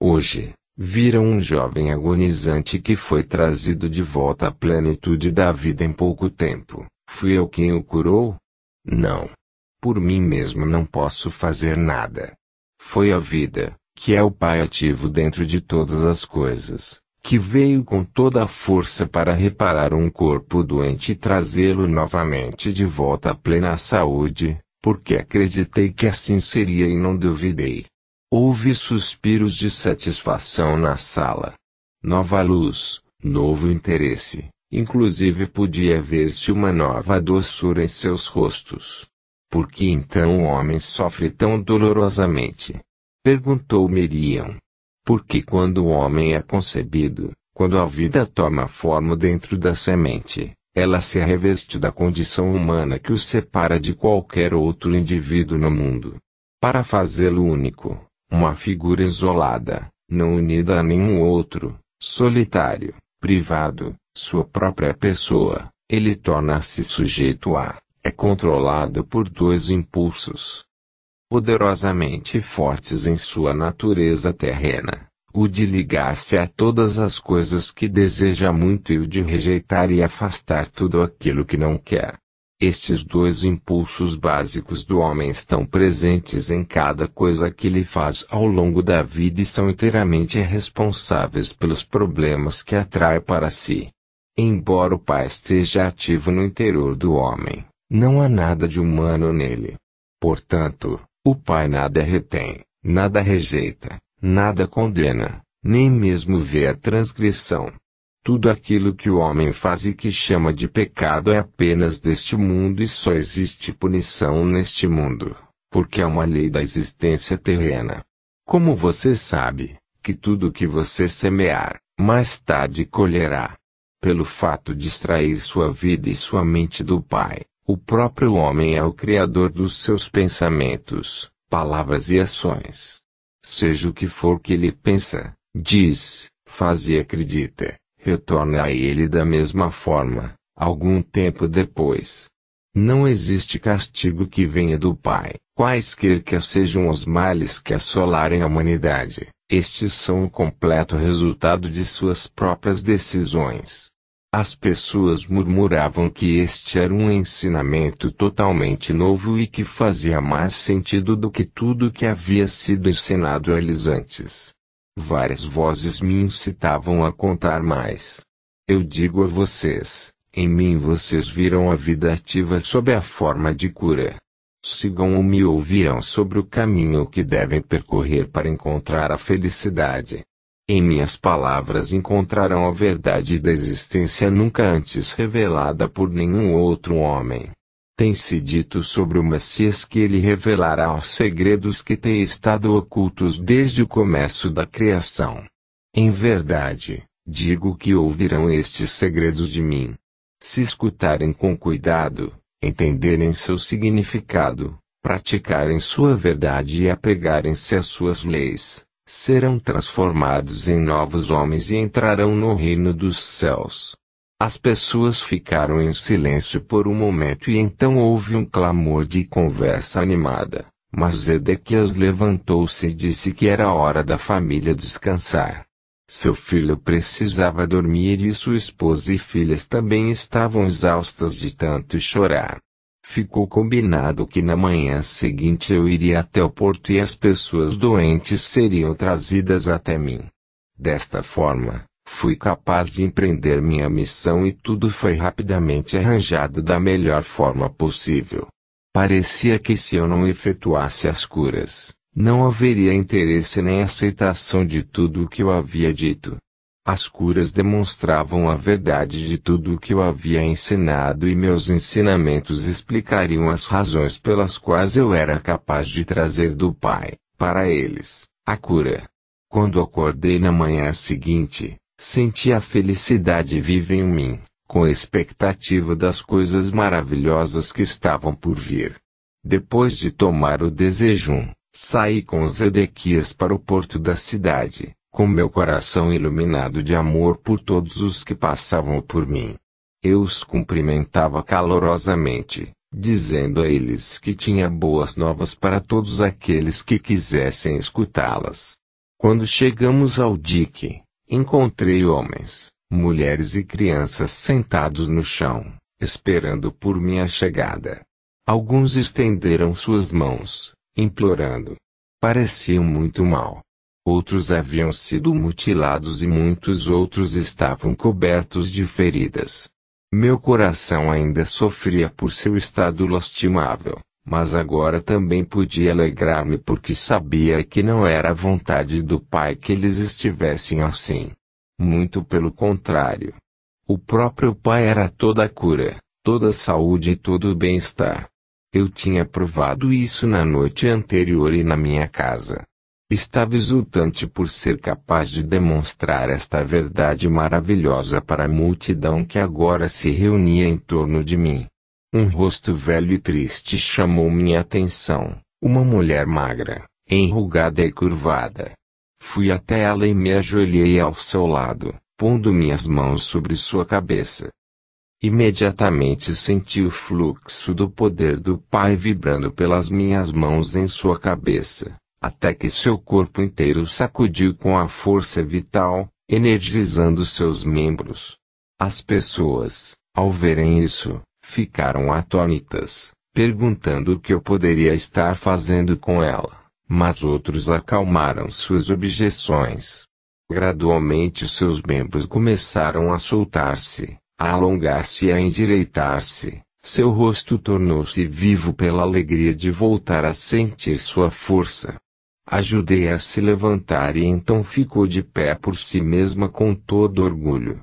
Hoje, viram um jovem agonizante que foi trazido de volta à plenitude da vida em pouco tempo. Fui eu quem o curou? Não. Por mim mesmo não posso fazer nada. Foi a vida, que é o Pai ativo dentro de todas as coisas, que veio com toda a força para reparar um corpo doente e trazê-lo novamente de volta à plena saúde, porque acreditei que assim seria e não duvidei. Houve suspiros de satisfação na sala. Nova luz, novo interesse, inclusive podia ver-se uma nova doçura em seus rostos. Por que então o homem sofre tão dolorosamente? Perguntou Miriam. Porque quando o homem é concebido, quando a vida toma forma dentro da semente, ela se reveste da condição humana que o separa de qualquer outro indivíduo no mundo. Para fazê-lo único, uma figura isolada, não unida a nenhum outro, solitário, privado, sua própria pessoa, ele torna-se sujeito a, é controlado por dois impulsos. Poderosamente fortes em sua natureza terrena, o de ligar-se a todas as coisas que deseja muito e o de rejeitar e afastar tudo aquilo que não quer. Estes dois impulsos básicos do homem estão presentes em cada coisa que ele faz ao longo da vida e são inteiramente responsáveis pelos problemas que atrai para si. Embora o Pai esteja ativo no interior do homem, não há nada de humano nele. Portanto, o Pai nada retém, nada rejeita, nada condena, nem mesmo vê a transgressão. Tudo aquilo que o homem faz e que chama de pecado é apenas deste mundo e só existe punição neste mundo, porque é uma lei da existência terrena. Como você sabe, que tudo que você semear, mais tarde colherá. Pelo fato de extrair sua vida e sua mente do Pai, o próprio homem é o criador dos seus pensamentos, palavras e ações. Seja o que for que ele pensa, diz, faz e acredita, retorna a ele da mesma forma, algum tempo depois. Não existe castigo que venha do Pai. Quaisquer que sejam os males que assolarem a humanidade, estes são o completo resultado de suas próprias decisões. As pessoas murmuravam que este era um ensinamento totalmente novo e que fazia mais sentido do que tudo que havia sido ensinado a eles antes. Várias vozes me incitavam a contar mais. Eu digo a vocês, em mim vocês viram a vida ativa sob a forma de cura. Sigam ou me ouvirão sobre o caminho que devem percorrer para encontrar a felicidade. Em minhas palavras encontrarão a verdade da existência nunca antes revelada por nenhum outro homem. Tem-se dito sobre o Messias que ele revelará os segredos que têm estado ocultos desde o começo da criação. Em verdade, digo que ouvirão estes segredos de mim. Se escutarem com cuidado, entenderem seu significado, praticarem sua verdade e apegarem-se às suas leis, serão transformados em novos homens e entrarão no reino dos céus. As pessoas ficaram em silêncio por um momento e então houve um clamor de conversa animada. Mas Zedequias levantou-se e disse que era hora da família descansar. Seu filho precisava dormir e sua esposa e filhas também estavam exaustas de tanto chorar. Ficou combinado que na manhã seguinte eu iria até o porto e as pessoas doentes seriam trazidas até mim. Desta forma, Fui capaz de empreender minha missão e tudo foi rapidamente arranjado da melhor forma possível. Parecia que se eu não efetuasse as curas, não haveria interesse nem aceitação de tudo o que eu havia dito. As curas demonstravam a verdade de tudo o que eu havia ensinado e meus ensinamentos explicariam as razões pelas quais eu era capaz de trazer do Pai, para eles, a cura. Quando acordei na manhã seguinte, senti a felicidade viva em mim, com expectativa das coisas maravilhosas que estavam por vir. Depois de tomar o desejum, saí com Zedequias para o porto da cidade, com meu coração iluminado de amor por todos os que passavam por mim. Eu os cumprimentava calorosamente, dizendo a eles que tinha boas novas para todos aqueles que quisessem escutá-las. Quando chegamos ao dique, Encontrei homens, mulheres e crianças sentados no chão, esperando por minha chegada. Alguns estenderam suas mãos, implorando. Pareciam muito mal. Outros haviam sido mutilados e muitos outros estavam cobertos de feridas. Meu coração ainda sofria por seu estado lastimável. Mas agora também podia alegrar-me porque sabia que não era vontade do Pai que eles estivessem assim. Muito pelo contrário. O próprio Pai era toda a cura, toda a saúde e todo o bem-estar. Eu tinha provado isso na noite anterior e na minha casa. Estava exultante por ser capaz de demonstrar esta verdade maravilhosa para a multidão que agora se reunia em torno de mim. Um rosto velho e triste chamou minha atenção. Uma mulher magra, enrugada e curvada. Fui até ela e me ajoelhei ao seu lado, pondo minhas mãos sobre sua cabeça. Imediatamente senti o fluxo do poder do Pai vibrando pelas minhas mãos em sua cabeça, até que seu corpo inteiro sacudiu com a força vital, energizando seus membros. As pessoas, ao verem isso, Ficaram atônitas, perguntando o que eu poderia estar fazendo com ela, mas outros acalmaram suas objeções. Gradualmente seus membros começaram a soltar-se, a alongar-se e a endireitar-se. Seu rosto tornou-se vivo pela alegria de voltar a sentir sua força. Ajudei a se levantar e então ficou de pé por si mesma com todo orgulho.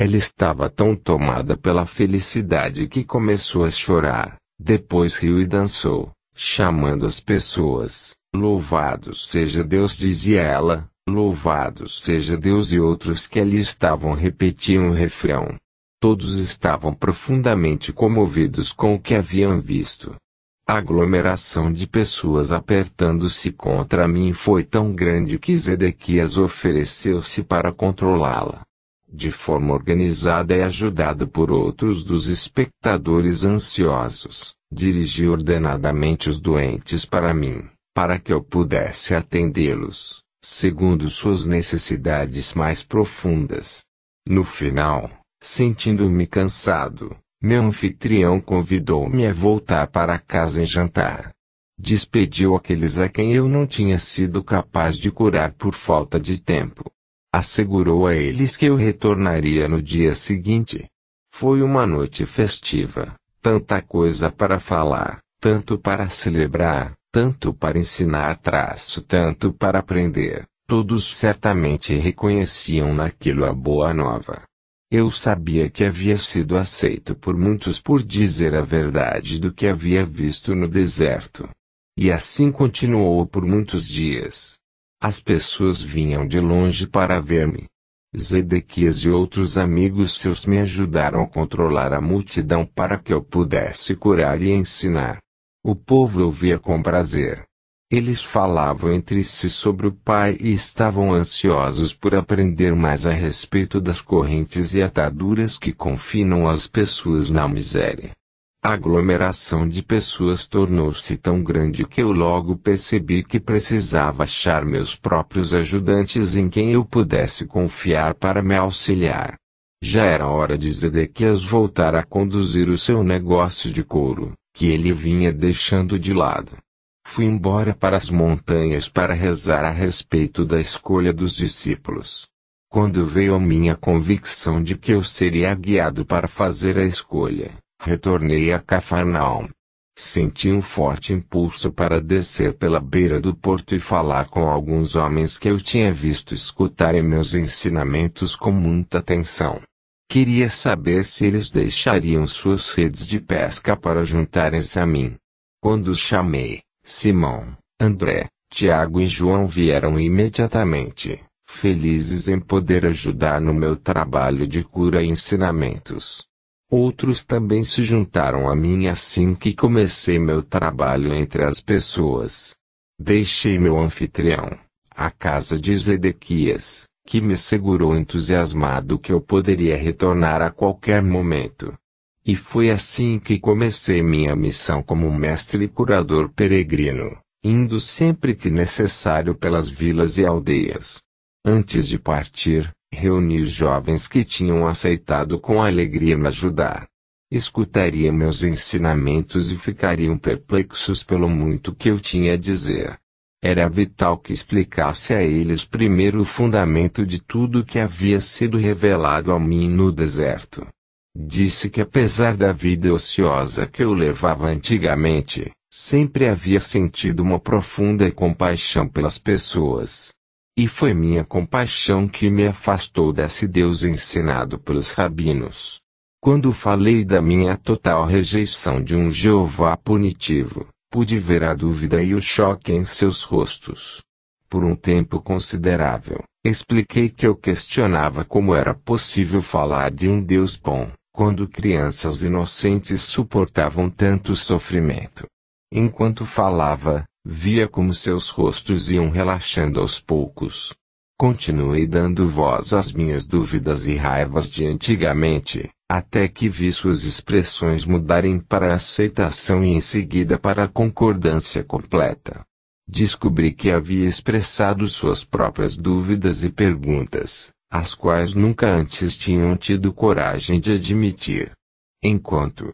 Ela estava tão tomada pela felicidade que começou a chorar, depois riu e dançou, chamando as pessoas. Louvado seja Deus, dizia ela, louvado seja Deus, e outros que ali estavam repetiam o refrão. Todos estavam profundamente comovidos com o que haviam visto. A aglomeração de pessoas apertando-se contra mim foi tão grande que Zedequias ofereceu-se para controlá-la de forma organizada e ajudado por outros dos espectadores ansiosos, dirigi ordenadamente os doentes para mim, para que eu pudesse atendê-los, segundo suas necessidades mais profundas. No final, sentindo-me cansado, meu anfitrião convidou-me a voltar para casa em jantar. Despediu aqueles a quem eu não tinha sido capaz de curar por falta de tempo. Assegurou a eles que eu retornaria no dia seguinte. Foi uma noite festiva, tanta coisa para falar, tanto para celebrar, tanto para ensinar traço, tanto para aprender. Todos certamente reconheciam naquilo a boa nova. Eu sabia que havia sido aceito por muitos por dizer a verdade do que havia visto no deserto. E assim continuou por muitos dias. As pessoas vinham de longe para ver-me. Zedequias e outros amigos seus me ajudaram a controlar a multidão para que eu pudesse curar e ensinar. O povo ouvia com prazer. Eles falavam entre si sobre o Pai e estavam ansiosos por aprender mais a respeito das correntes e ataduras que confinam as pessoas na miséria. A aglomeração de pessoas tornou-se tão grande que eu logo percebi que precisava achar meus próprios ajudantes em quem eu pudesse confiar para me auxiliar. Já era hora de Zedequias voltar a conduzir o seu negócio de couro, que ele vinha deixando de lado. Fui embora para as montanhas para rezar a respeito da escolha dos discípulos. Quando veio a minha convicção de que eu seria guiado para fazer a escolha, Retornei a Cafarnaum. Senti um forte impulso para descer pela beira do porto e falar com alguns homens que eu tinha visto escutarem meus ensinamentos com muita atenção. Queria saber se eles deixariam suas redes de pesca para juntarem-se a mim. Quando os chamei, Simão, André, Tiago e João vieram imediatamente, felizes em poder ajudar no meu trabalho de cura e ensinamentos. Outros também se juntaram a mim assim que comecei meu trabalho entre as pessoas. Deixei meu anfitrião, a casa de Zedequias, que me segurou entusiasmado que eu poderia retornar a qualquer momento. E foi assim que comecei minha missão como mestre e curador peregrino, indo sempre que necessário pelas vilas e aldeias. Antes de partir, Reuni os jovens que tinham aceitado com alegria me ajudar. Escutariam meus ensinamentos e ficariam perplexos pelo muito que eu tinha a dizer. Era vital que explicasse a eles primeiro o fundamento de tudo que havia sido revelado a mim no deserto. Disse que apesar da vida ociosa que eu levava antigamente, sempre havia sentido uma profunda compaixão pelas pessoas. E foi minha compaixão que me afastou desse Deus ensinado pelos rabinos. Quando falei da minha total rejeição de um Jeová punitivo, pude ver a dúvida e o choque em seus rostos. Por um tempo considerável, expliquei que eu questionava como era possível falar de um Deus bom, quando crianças inocentes suportavam tanto sofrimento. Enquanto falava, Via como seus rostos iam relaxando aos poucos. Continuei dando voz às minhas dúvidas e raivas de antigamente, até que vi suas expressões mudarem para a aceitação e em seguida para a concordância completa. Descobri que havia expressado suas próprias dúvidas e perguntas, as quais nunca antes tinham tido coragem de admitir. Enquanto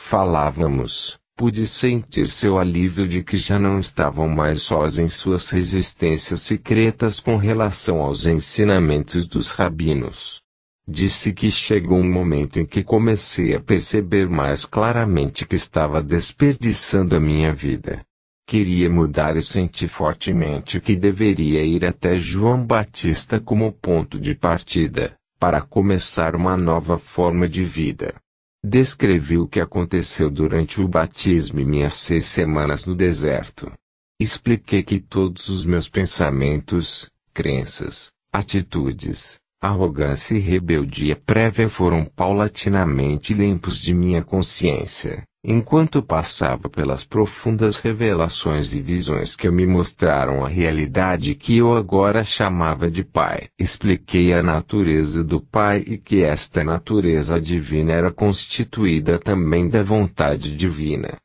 falávamos, pude sentir seu alívio de que já não estavam mais sós em suas resistências secretas com relação aos ensinamentos dos rabinos. Disse que chegou um momento em que comecei a perceber mais claramente que estava desperdiçando a minha vida. Queria mudar e senti fortemente que deveria ir até João Batista como ponto de partida, para começar uma nova forma de vida. Descrevi o que aconteceu durante o batismo e minhas seis semanas no deserto. Expliquei que todos os meus pensamentos, crenças, atitudes, arrogância e rebeldia prévia foram paulatinamente limpos de minha consciência, enquanto passava pelas profundas revelações e visões que me mostraram a realidade que eu agora chamava de Pai. Expliquei a natureza do Pai e que esta natureza divina era constituída também da vontade divina.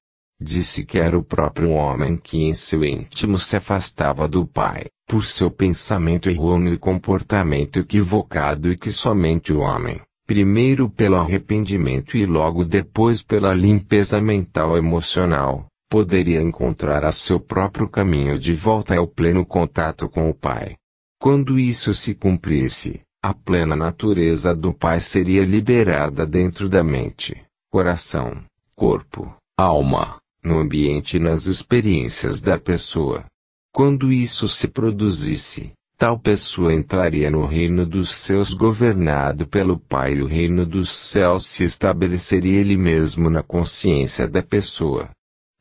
Disse que era o próprio homem que em seu íntimo se afastava do Pai, por seu pensamento errôneo e comportamento equivocado e que somente o homem, primeiro pelo arrependimento e logo depois pela limpeza mental emocional, poderia encontrar a seu próprio caminho de volta ao pleno contato com o Pai. Quando isso se cumprisse, a plena natureza do Pai seria liberada dentro da mente, coração, corpo, alma, no ambiente e nas experiências da pessoa. Quando isso se produzisse, Tal pessoa entraria no reino dos céus governado pelo Pai e o reino dos céus se estabeleceria ele mesmo na consciência da pessoa.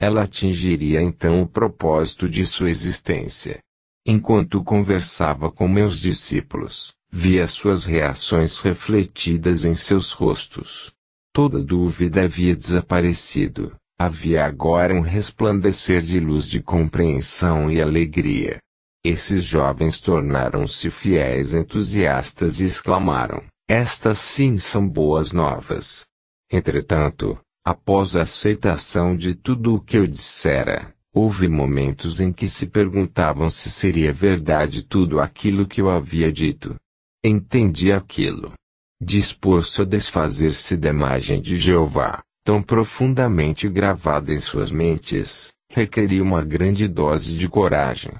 Ela atingiria então o propósito de sua existência. Enquanto conversava com meus discípulos, via suas reações refletidas em seus rostos. Toda dúvida havia desaparecido, havia agora um resplandecer de luz de compreensão e alegria. Esses jovens tornaram-se fiéis entusiastas e exclamaram: Estas sim são boas novas. Entretanto, após a aceitação de tudo o que eu dissera, houve momentos em que se perguntavam se seria verdade tudo aquilo que eu havia dito. Entendi aquilo. Dispor-se a desfazer-se da imagem de Jeová, tão profundamente gravada em suas mentes, requeria uma grande dose de coragem.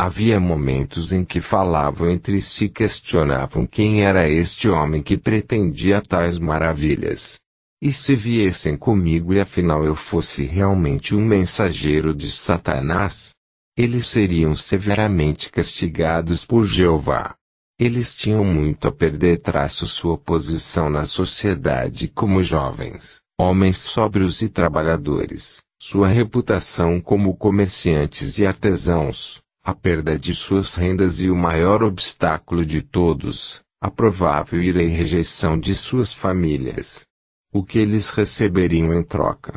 Havia momentos em que falavam entre si e questionavam quem era este homem que pretendia tais maravilhas. E se viessem comigo e afinal eu fosse realmente um mensageiro de Satanás, eles seriam severamente castigados por Jeová. Eles tinham muito a perder traço sua posição na sociedade como jovens, homens sóbrios e trabalhadores, sua reputação como comerciantes e artesãos, a perda de suas rendas e o maior obstáculo de todos, a provável ira e rejeição de suas famílias. O que eles receberiam em troca?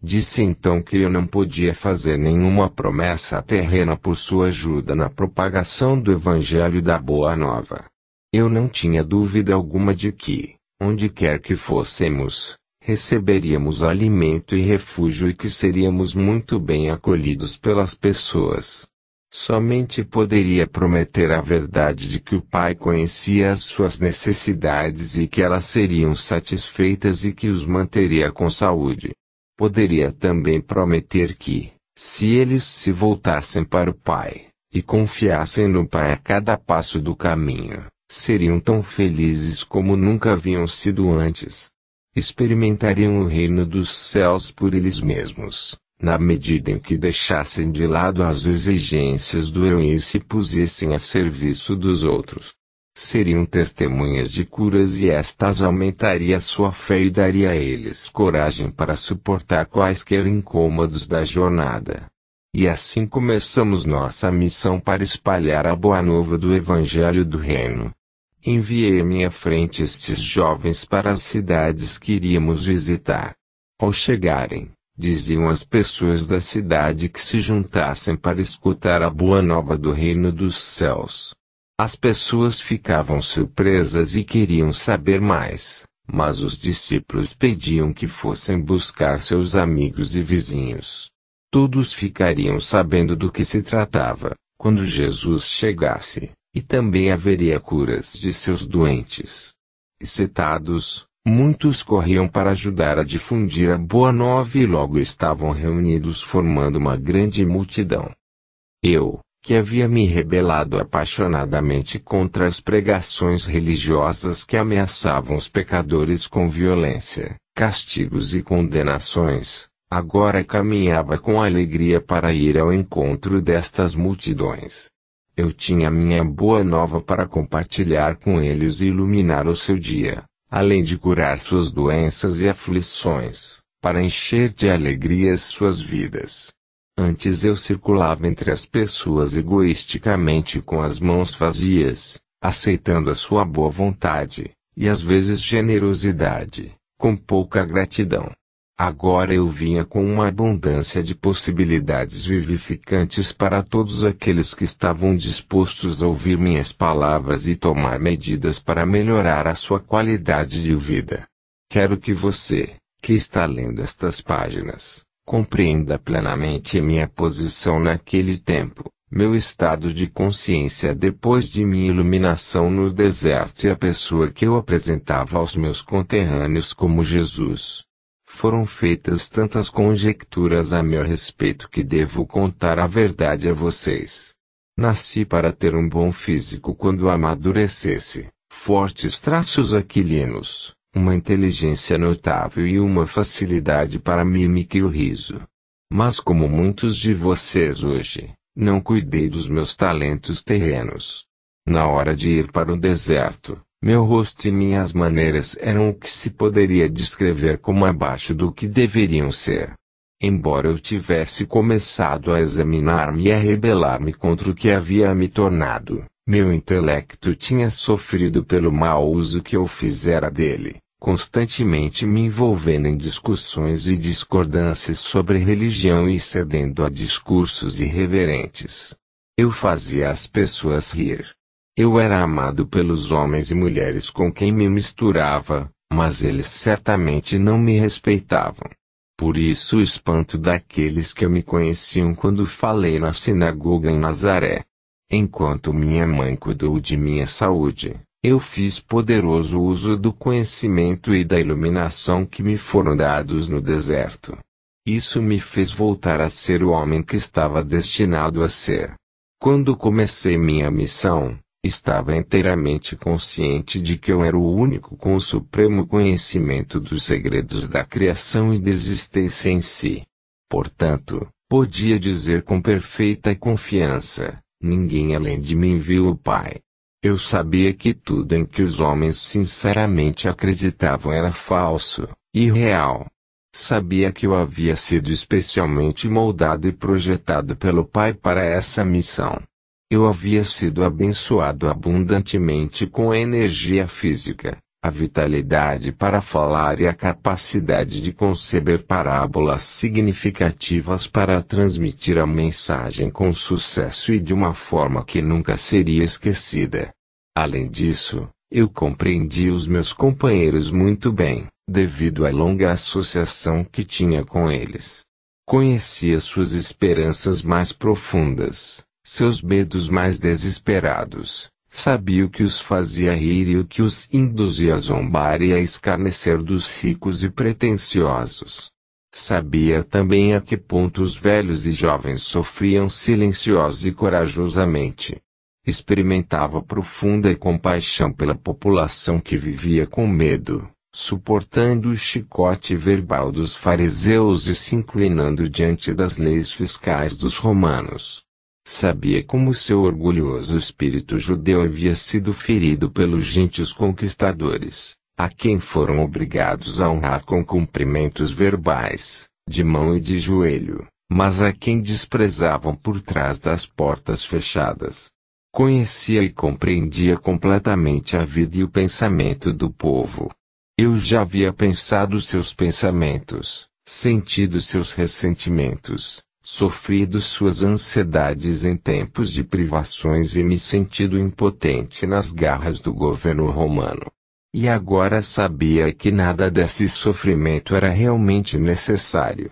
Disse então que eu não podia fazer nenhuma promessa terrena por sua ajuda na propagação do Evangelho da Boa Nova. Eu não tinha dúvida alguma de que, onde quer que fôssemos, receberíamos alimento e refúgio e que seríamos muito bem acolhidos pelas pessoas. Somente poderia prometer a verdade de que o pai conhecia as suas necessidades e que elas seriam satisfeitas e que os manteria com saúde. Poderia também prometer que, se eles se voltassem para o pai, e confiassem no pai a cada passo do caminho, seriam tão felizes como nunca haviam sido antes. Experimentariam o reino dos céus por eles mesmos na medida em que deixassem de lado as exigências do eu e se pusessem a serviço dos outros. Seriam testemunhas de curas e estas aumentaria sua fé e daria a eles coragem para suportar quaisquer incômodos da jornada. E assim começamos nossa missão para espalhar a boa nova do Evangelho do Reino. Enviei à minha frente estes jovens para as cidades que iríamos visitar. Ao chegarem, diziam as pessoas da cidade que se juntassem para escutar a boa nova do reino dos céus. As pessoas ficavam surpresas e queriam saber mais, mas os discípulos pediam que fossem buscar seus amigos e vizinhos. Todos ficariam sabendo do que se tratava, quando Jesus chegasse, e também haveria curas de seus doentes. Excitados, Muitos corriam para ajudar a difundir a boa nova e logo estavam reunidos formando uma grande multidão. Eu, que havia me rebelado apaixonadamente contra as pregações religiosas que ameaçavam os pecadores com violência, castigos e condenações, agora caminhava com alegria para ir ao encontro destas multidões. Eu tinha minha boa nova para compartilhar com eles e iluminar o seu dia além de curar suas doenças e aflições, para encher de alegrias suas vidas. Antes eu circulava entre as pessoas egoisticamente com as mãos vazias, aceitando a sua boa vontade, e às vezes generosidade, com pouca gratidão. Agora eu vinha com uma abundância de possibilidades vivificantes para todos aqueles que estavam dispostos a ouvir minhas palavras e tomar medidas para melhorar a sua qualidade de vida. Quero que você, que está lendo estas páginas, compreenda plenamente minha posição naquele tempo, meu estado de consciência depois de minha iluminação no deserto e a pessoa que eu apresentava aos meus conterrâneos como Jesus foram feitas tantas conjecturas a meu respeito que devo contar a verdade a vocês. Nasci para ter um bom físico quando amadurecesse, fortes traços aquilinos, uma inteligência notável e uma facilidade para mímica e o riso. Mas como muitos de vocês hoje, não cuidei dos meus talentos terrenos. Na hora de ir para o deserto, meu rosto e minhas maneiras eram o que se poderia descrever como abaixo do que deveriam ser. Embora eu tivesse começado a examinar-me e a rebelar-me contra o que havia me tornado, meu intelecto tinha sofrido pelo mau uso que eu fizera dele, constantemente me envolvendo em discussões e discordâncias sobre religião e cedendo a discursos irreverentes. Eu fazia as pessoas rir, eu era amado pelos homens e mulheres com quem me misturava, mas eles certamente não me respeitavam. Por isso o espanto daqueles que me conheciam quando falei na sinagoga em Nazaré. Enquanto minha mãe cuidou de minha saúde, eu fiz poderoso uso do conhecimento e da iluminação que me foram dados no deserto. Isso me fez voltar a ser o homem que estava destinado a ser. Quando comecei minha missão, Estava inteiramente consciente de que eu era o único com o supremo conhecimento dos segredos da criação e da existência em si. Portanto, podia dizer com perfeita confiança: ninguém além de mim viu o Pai. Eu sabia que tudo em que os homens sinceramente acreditavam era falso, irreal. Sabia que eu havia sido especialmente moldado e projetado pelo Pai para essa missão. Eu havia sido abençoado abundantemente com a energia física, a vitalidade para falar e a capacidade de conceber parábolas significativas para transmitir a mensagem com sucesso e de uma forma que nunca seria esquecida. Além disso, eu compreendi os meus companheiros muito bem, devido à longa associação que tinha com eles. Conhecia suas esperanças mais profundas seus medos mais desesperados, sabia o que os fazia rir e o que os induzia a zombar e a escarnecer dos ricos e pretensiosos. Sabia também a que ponto os velhos e jovens sofriam silenciosa e corajosamente. Experimentava profunda compaixão pela população que vivia com medo, suportando o chicote verbal dos fariseus e se inclinando diante das leis fiscais dos romanos. Sabia como seu orgulhoso espírito judeu havia sido ferido pelos gentios conquistadores, a quem foram obrigados a honrar com cumprimentos verbais, de mão e de joelho, mas a quem desprezavam por trás das portas fechadas. Conhecia e compreendia completamente a vida e o pensamento do povo. Eu já havia pensado seus pensamentos, sentido seus ressentimentos, sofrido suas ansiedades em tempos de privações e me sentido impotente nas garras do governo romano. E agora sabia que nada desse sofrimento era realmente necessário.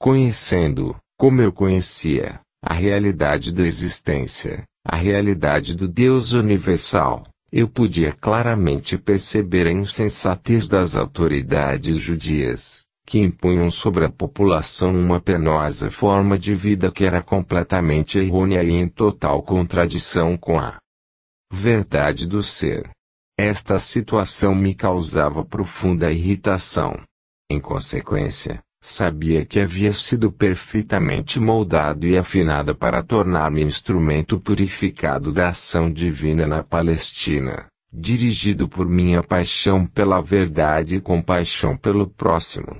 Conhecendo, como eu conhecia, a realidade da existência, a realidade do Deus universal, eu podia claramente perceber a insensatez das autoridades judias que impunham sobre a população uma penosa forma de vida que era completamente errônea e em total contradição com a verdade do ser. Esta situação me causava profunda irritação. Em consequência, sabia que havia sido perfeitamente moldado e afinado para tornar-me instrumento purificado da ação divina na Palestina, dirigido por minha paixão pela verdade e compaixão pelo próximo.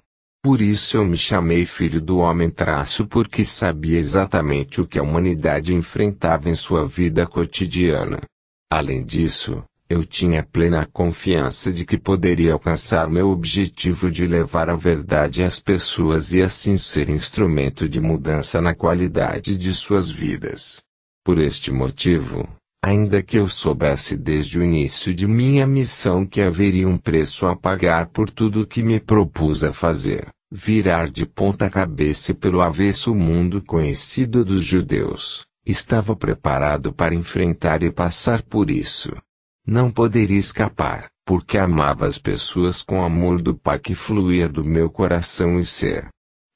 Por isso eu me chamei filho do homem traço porque sabia exatamente o que a humanidade enfrentava em sua vida cotidiana. Além disso, eu tinha plena confiança de que poderia alcançar meu objetivo de levar a verdade às pessoas e assim ser instrumento de mudança na qualidade de suas vidas. Por este motivo, ainda que eu soubesse desde o início de minha missão que haveria um preço a pagar por tudo o que me propus a fazer, virar de ponta cabeça pelo avesso o mundo conhecido dos judeus, estava preparado para enfrentar e passar por isso. Não poderia escapar, porque amava as pessoas com o amor do Pai que fluía do meu coração e ser.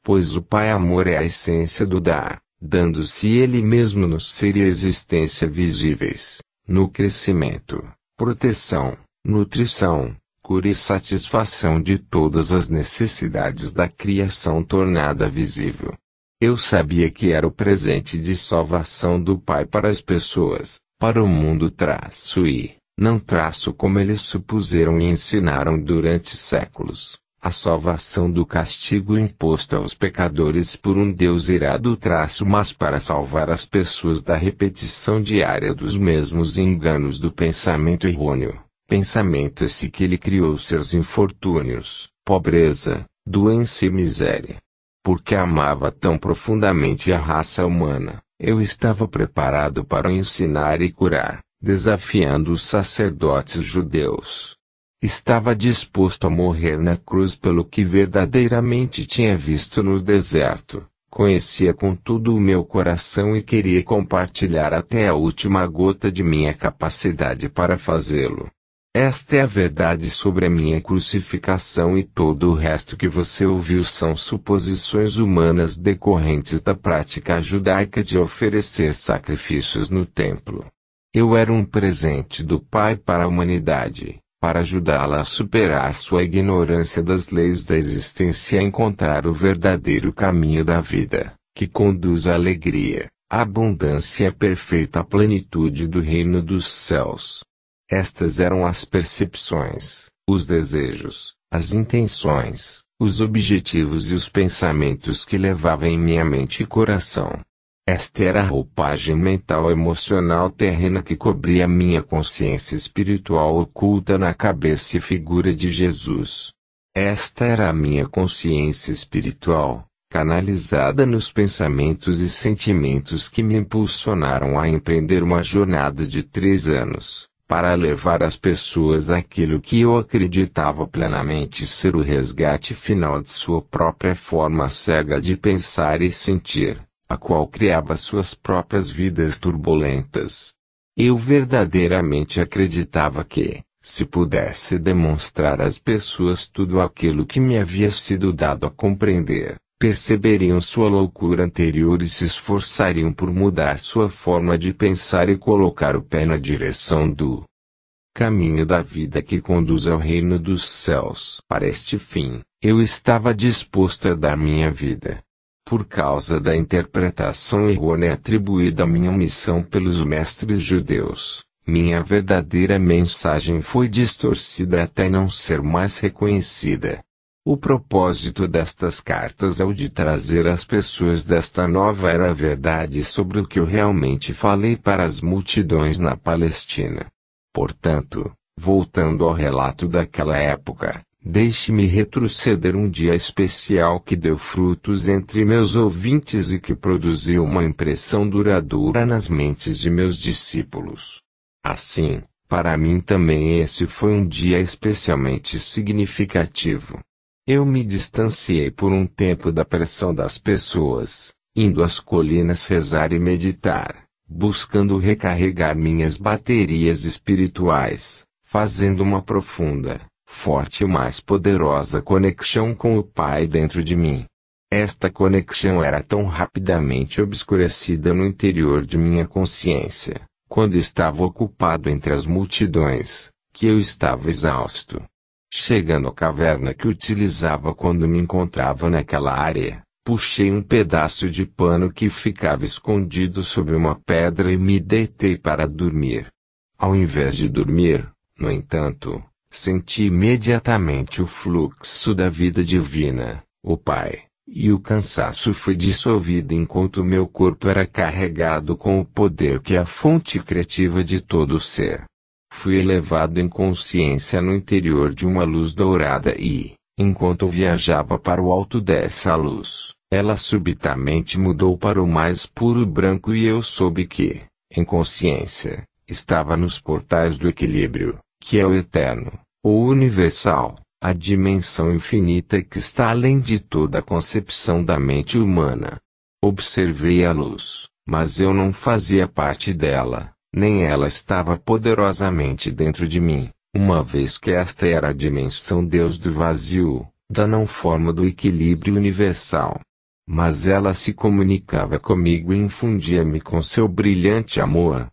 Pois o Pai amor é a essência do dar, dando-se ele mesmo no ser e existência visíveis, no crescimento, proteção, nutrição, e satisfação de todas as necessidades da criação tornada visível. Eu sabia que era o presente de salvação do Pai para as pessoas, para o mundo traço e, não traço como eles supuseram e ensinaram durante séculos, a salvação do castigo imposto aos pecadores por um Deus irado traço mas para salvar as pessoas da repetição diária dos mesmos enganos do pensamento errôneo Pensamento esse que ele criou seus infortúnios, pobreza, doença e miséria. Porque amava tão profundamente a raça humana, eu estava preparado para ensinar e curar, desafiando os sacerdotes judeus. Estava disposto a morrer na cruz pelo que verdadeiramente tinha visto no deserto. Conhecia com tudo o meu coração e queria compartilhar até a última gota de minha capacidade para fazê-lo. Esta é a verdade sobre a minha crucificação e todo o resto que você ouviu são suposições humanas decorrentes da prática judaica de oferecer sacrifícios no templo. Eu era um presente do Pai para a humanidade, para ajudá-la a superar sua ignorância das leis da existência e encontrar o verdadeiro caminho da vida, que conduz à alegria, à abundância e à perfeita plenitude do reino dos céus. Estas eram as percepções, os desejos, as intenções, os objetivos e os pensamentos que levava em minha mente e coração. Esta era a roupagem mental emocional terrena que cobria minha consciência espiritual oculta na cabeça e figura de Jesus. Esta era a minha consciência espiritual, canalizada nos pensamentos e sentimentos que me impulsionaram a empreender uma jornada de três anos, para levar às pessoas aquilo que eu acreditava plenamente ser o resgate final de sua própria forma cega de pensar e sentir, a qual criava suas próprias vidas turbulentas. Eu verdadeiramente acreditava que, se pudesse demonstrar às pessoas tudo aquilo que me havia sido dado a compreender, perceberiam sua loucura anterior e se esforçariam por mudar sua forma de pensar e colocar o pé na direção do caminho da vida que conduz ao reino dos céus. Para este fim, eu estava disposto a dar minha vida. Por causa da interpretação errônea atribuída à minha missão pelos mestres judeus, minha verdadeira mensagem foi distorcida até não ser mais reconhecida. O propósito destas cartas é o de trazer às pessoas desta nova era a verdade sobre o que eu realmente falei para as multidões na Palestina. Portanto, voltando ao relato daquela época, deixe-me retroceder um dia especial que deu frutos entre meus ouvintes e que produziu uma impressão duradoura nas mentes de meus discípulos. Assim, para mim também esse foi um dia especialmente significativo. Eu me distanciei por um tempo da pressão das pessoas, indo às colinas rezar e meditar, buscando recarregar minhas baterias espirituais, fazendo uma profunda, forte e mais poderosa conexão com o Pai dentro de mim. Esta conexão era tão rapidamente obscurecida no interior de minha consciência, quando estava ocupado entre as multidões, que eu estava exausto Chegando à caverna que utilizava quando me encontrava naquela área, puxei um pedaço de pano que ficava escondido sob uma pedra e me deitei para dormir. Ao invés de dormir, no entanto, senti imediatamente o fluxo da vida divina, o Pai, e o cansaço foi dissolvido enquanto meu corpo era carregado com o poder que é a fonte criativa de todo o ser. Fui elevado em consciência no interior de uma luz dourada e, enquanto viajava para o alto dessa luz, ela subitamente mudou para o mais puro branco e eu soube que, em consciência, estava nos portais do equilíbrio, que é o eterno, o universal, a dimensão infinita que está além de toda a concepção da mente humana. Observei a luz, mas eu não fazia parte dela, nem ela estava poderosamente dentro de mim, uma vez que esta era a dimensão Deus do vazio, da não forma do equilíbrio universal. Mas ela se comunicava comigo e infundia-me com seu brilhante amor.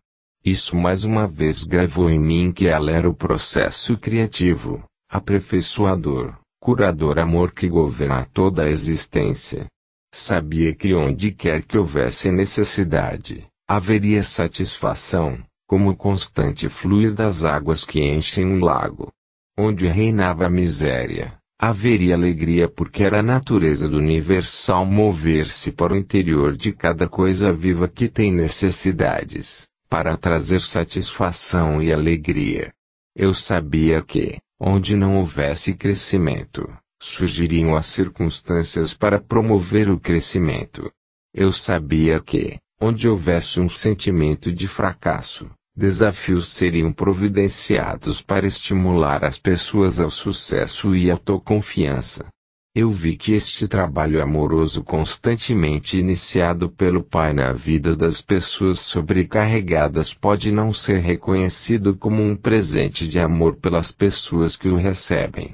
Isso mais uma vez gravou em mim que ela era o processo criativo, aperfeiçoador, curador amor que governa toda a existência. Sabia que onde quer que houvesse necessidade, Haveria satisfação, como o constante fluir das águas que enchem um lago. Onde reinava a miséria, haveria alegria porque era a natureza do universal mover-se para o interior de cada coisa viva que tem necessidades, para trazer satisfação e alegria. Eu sabia que, onde não houvesse crescimento, surgiriam as circunstâncias para promover o crescimento. Eu sabia que, onde houvesse um sentimento de fracasso, desafios seriam providenciados para estimular as pessoas ao sucesso e autoconfiança. Eu vi que este trabalho amoroso constantemente iniciado pelo Pai na vida das pessoas sobrecarregadas pode não ser reconhecido como um presente de amor pelas pessoas que o recebem.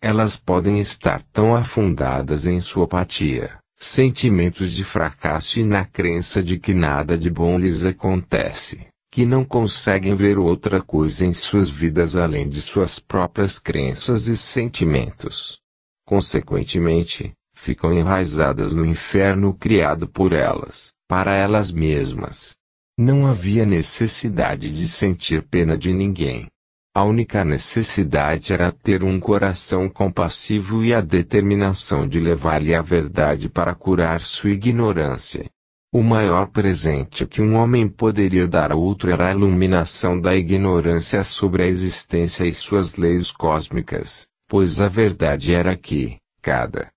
Elas podem estar tão afundadas em sua apatia, sentimentos de fracasso e na crença de que nada de bom lhes acontece, que não conseguem ver outra coisa em suas vidas além de suas próprias crenças e sentimentos. Consequentemente, ficam enraizadas no inferno criado por elas, para elas mesmas. Não havia necessidade de sentir pena de ninguém. A única necessidade era ter um coração compassivo e a determinação de levar-lhe a verdade para curar sua ignorância. O maior presente que um homem poderia dar a outro era a iluminação da ignorância sobre a existência e suas leis cósmicas, pois a verdade era que, cada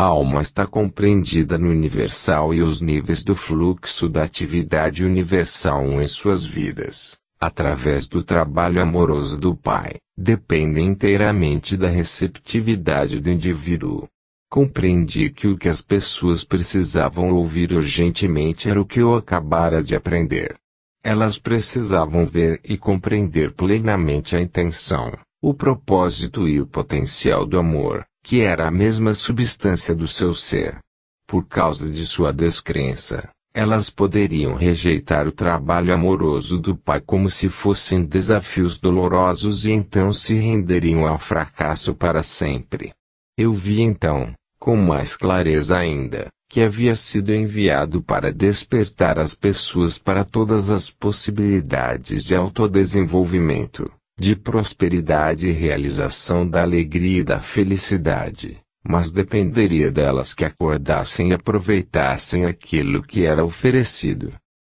alma está compreendida no universal e os níveis do fluxo da atividade universal em suas vidas através do trabalho amoroso do pai, dependem inteiramente da receptividade do indivíduo. Compreendi que o que as pessoas precisavam ouvir urgentemente era o que eu acabara de aprender. Elas precisavam ver e compreender plenamente a intenção, o propósito e o potencial do amor, que era a mesma substância do seu ser. Por causa de sua descrença, elas poderiam rejeitar o trabalho amoroso do pai como se fossem desafios dolorosos e então se renderiam ao fracasso para sempre. Eu vi então, com mais clareza ainda, que havia sido enviado para despertar as pessoas para todas as possibilidades de autodesenvolvimento, de prosperidade e realização da alegria e da felicidade mas dependeria delas que acordassem e aproveitassem aquilo que era oferecido.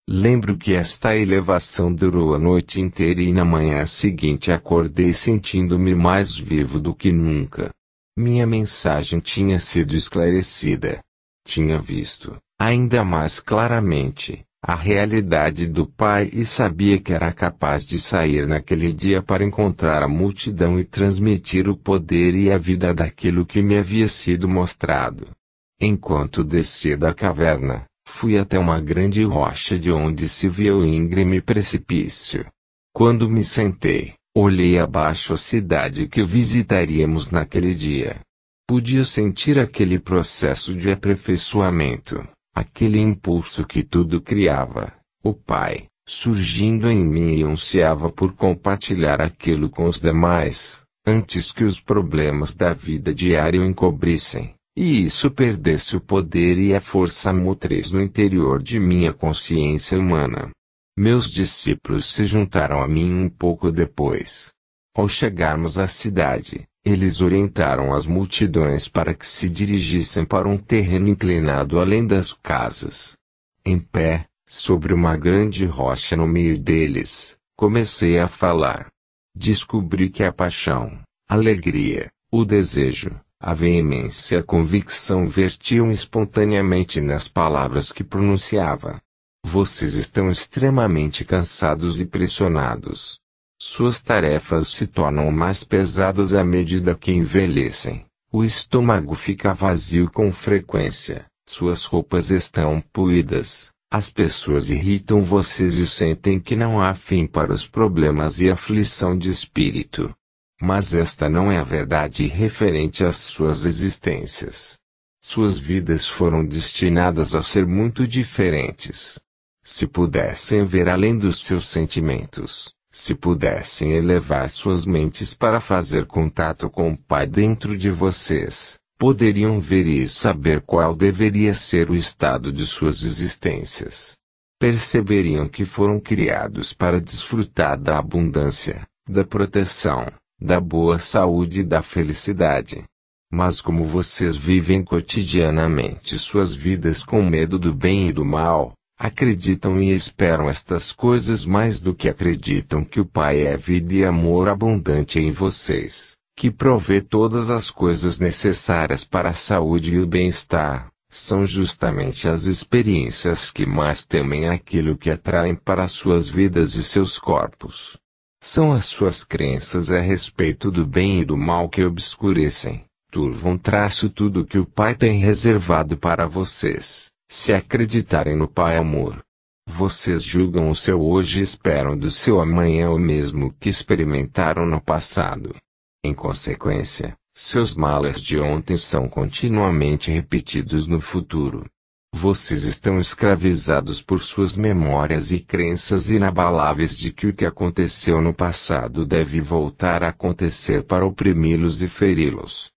Lembro que esta elevação durou a noite inteira e na manhã seguinte acordei sentindo-me mais vivo do que nunca. Minha mensagem tinha sido esclarecida. Tinha visto, ainda mais claramente, a realidade do pai e sabia que era capaz de sair naquele dia para encontrar a multidão e transmitir o poder e a vida daquilo que me havia sido mostrado. Enquanto desci da caverna, fui até uma grande rocha de onde se via o íngreme precipício. Quando me sentei, olhei abaixo a cidade que visitaríamos naquele dia. Podia sentir aquele processo de aperfeiçoamento Aquele impulso que tudo criava, o Pai, surgindo em mim e ansiava por compartilhar aquilo com os demais, antes que os problemas da vida diária o encobrissem, e isso perdesse o poder e a força motriz no interior de minha consciência humana. Meus discípulos se juntaram a mim um pouco depois. Ao chegarmos à cidade, eles orientaram as multidões para que se dirigissem para um terreno inclinado além das casas. Em pé, sobre uma grande rocha no meio deles, comecei a falar. Descobri que a paixão, a alegria, o desejo, a veemência e a convicção vertiam espontaneamente nas palavras que pronunciava. Vocês estão extremamente cansados e pressionados. Suas tarefas se tornam mais pesadas à medida que envelhecem. O estômago fica vazio com frequência. Suas roupas estão puídas. As pessoas irritam vocês e sentem que não há fim para os problemas e aflição de espírito. Mas esta não é a verdade referente às suas existências. Suas vidas foram destinadas a ser muito diferentes. Se pudessem ver além dos seus sentimentos, se pudessem elevar suas mentes para fazer contato com o Pai dentro de vocês, poderiam ver e saber qual deveria ser o estado de suas existências. Perceberiam que foram criados para desfrutar da abundância, da proteção, da boa saúde e da felicidade. Mas como vocês vivem cotidianamente suas vidas com medo do bem e do mal, acreditam e esperam estas coisas mais do que acreditam que o Pai é vida e amor abundante em vocês, que provê todas as coisas necessárias para a saúde e o bem-estar, são justamente as experiências que mais temem aquilo que atraem para suas vidas e seus corpos. São as suas crenças a respeito do bem e do mal que obscurecem, turvam traço tudo que o Pai tem reservado para vocês. Se acreditarem no Pai Amor, vocês julgam o seu hoje e esperam do seu amanhã o mesmo que experimentaram no passado. Em consequência, seus males de ontem são continuamente repetidos no futuro. Vocês estão escravizados por suas memórias e crenças inabaláveis de que o que aconteceu no passado deve voltar a acontecer para oprimi-los e feri-los.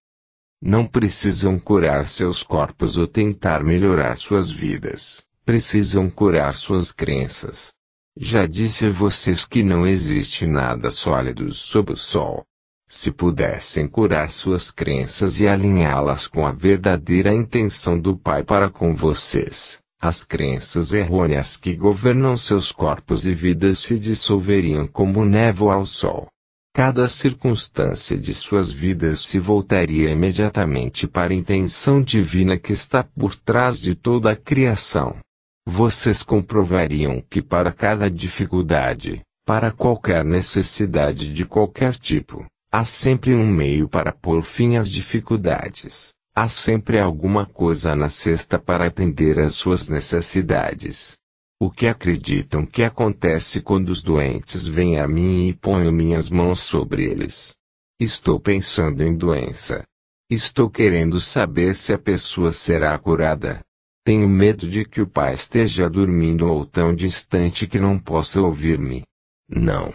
Não precisam curar seus corpos ou tentar melhorar suas vidas, precisam curar suas crenças. Já disse a vocês que não existe nada sólido sob o sol. Se pudessem curar suas crenças e alinhá-las com a verdadeira intenção do Pai para com vocês, as crenças errôneas que governam seus corpos e vidas se dissolveriam como névoa ao sol cada circunstância de suas vidas se voltaria imediatamente para a intenção divina que está por trás de toda a criação. Vocês comprovariam que para cada dificuldade, para qualquer necessidade de qualquer tipo, há sempre um meio para pôr fim às dificuldades. Há sempre alguma coisa na cesta para atender às suas necessidades. O que acreditam que acontece quando os doentes vêm a mim e ponho minhas mãos sobre eles? Estou pensando em doença. Estou querendo saber se a pessoa será curada. Tenho medo de que o pai esteja dormindo ou tão distante que não possa ouvir-me. Não.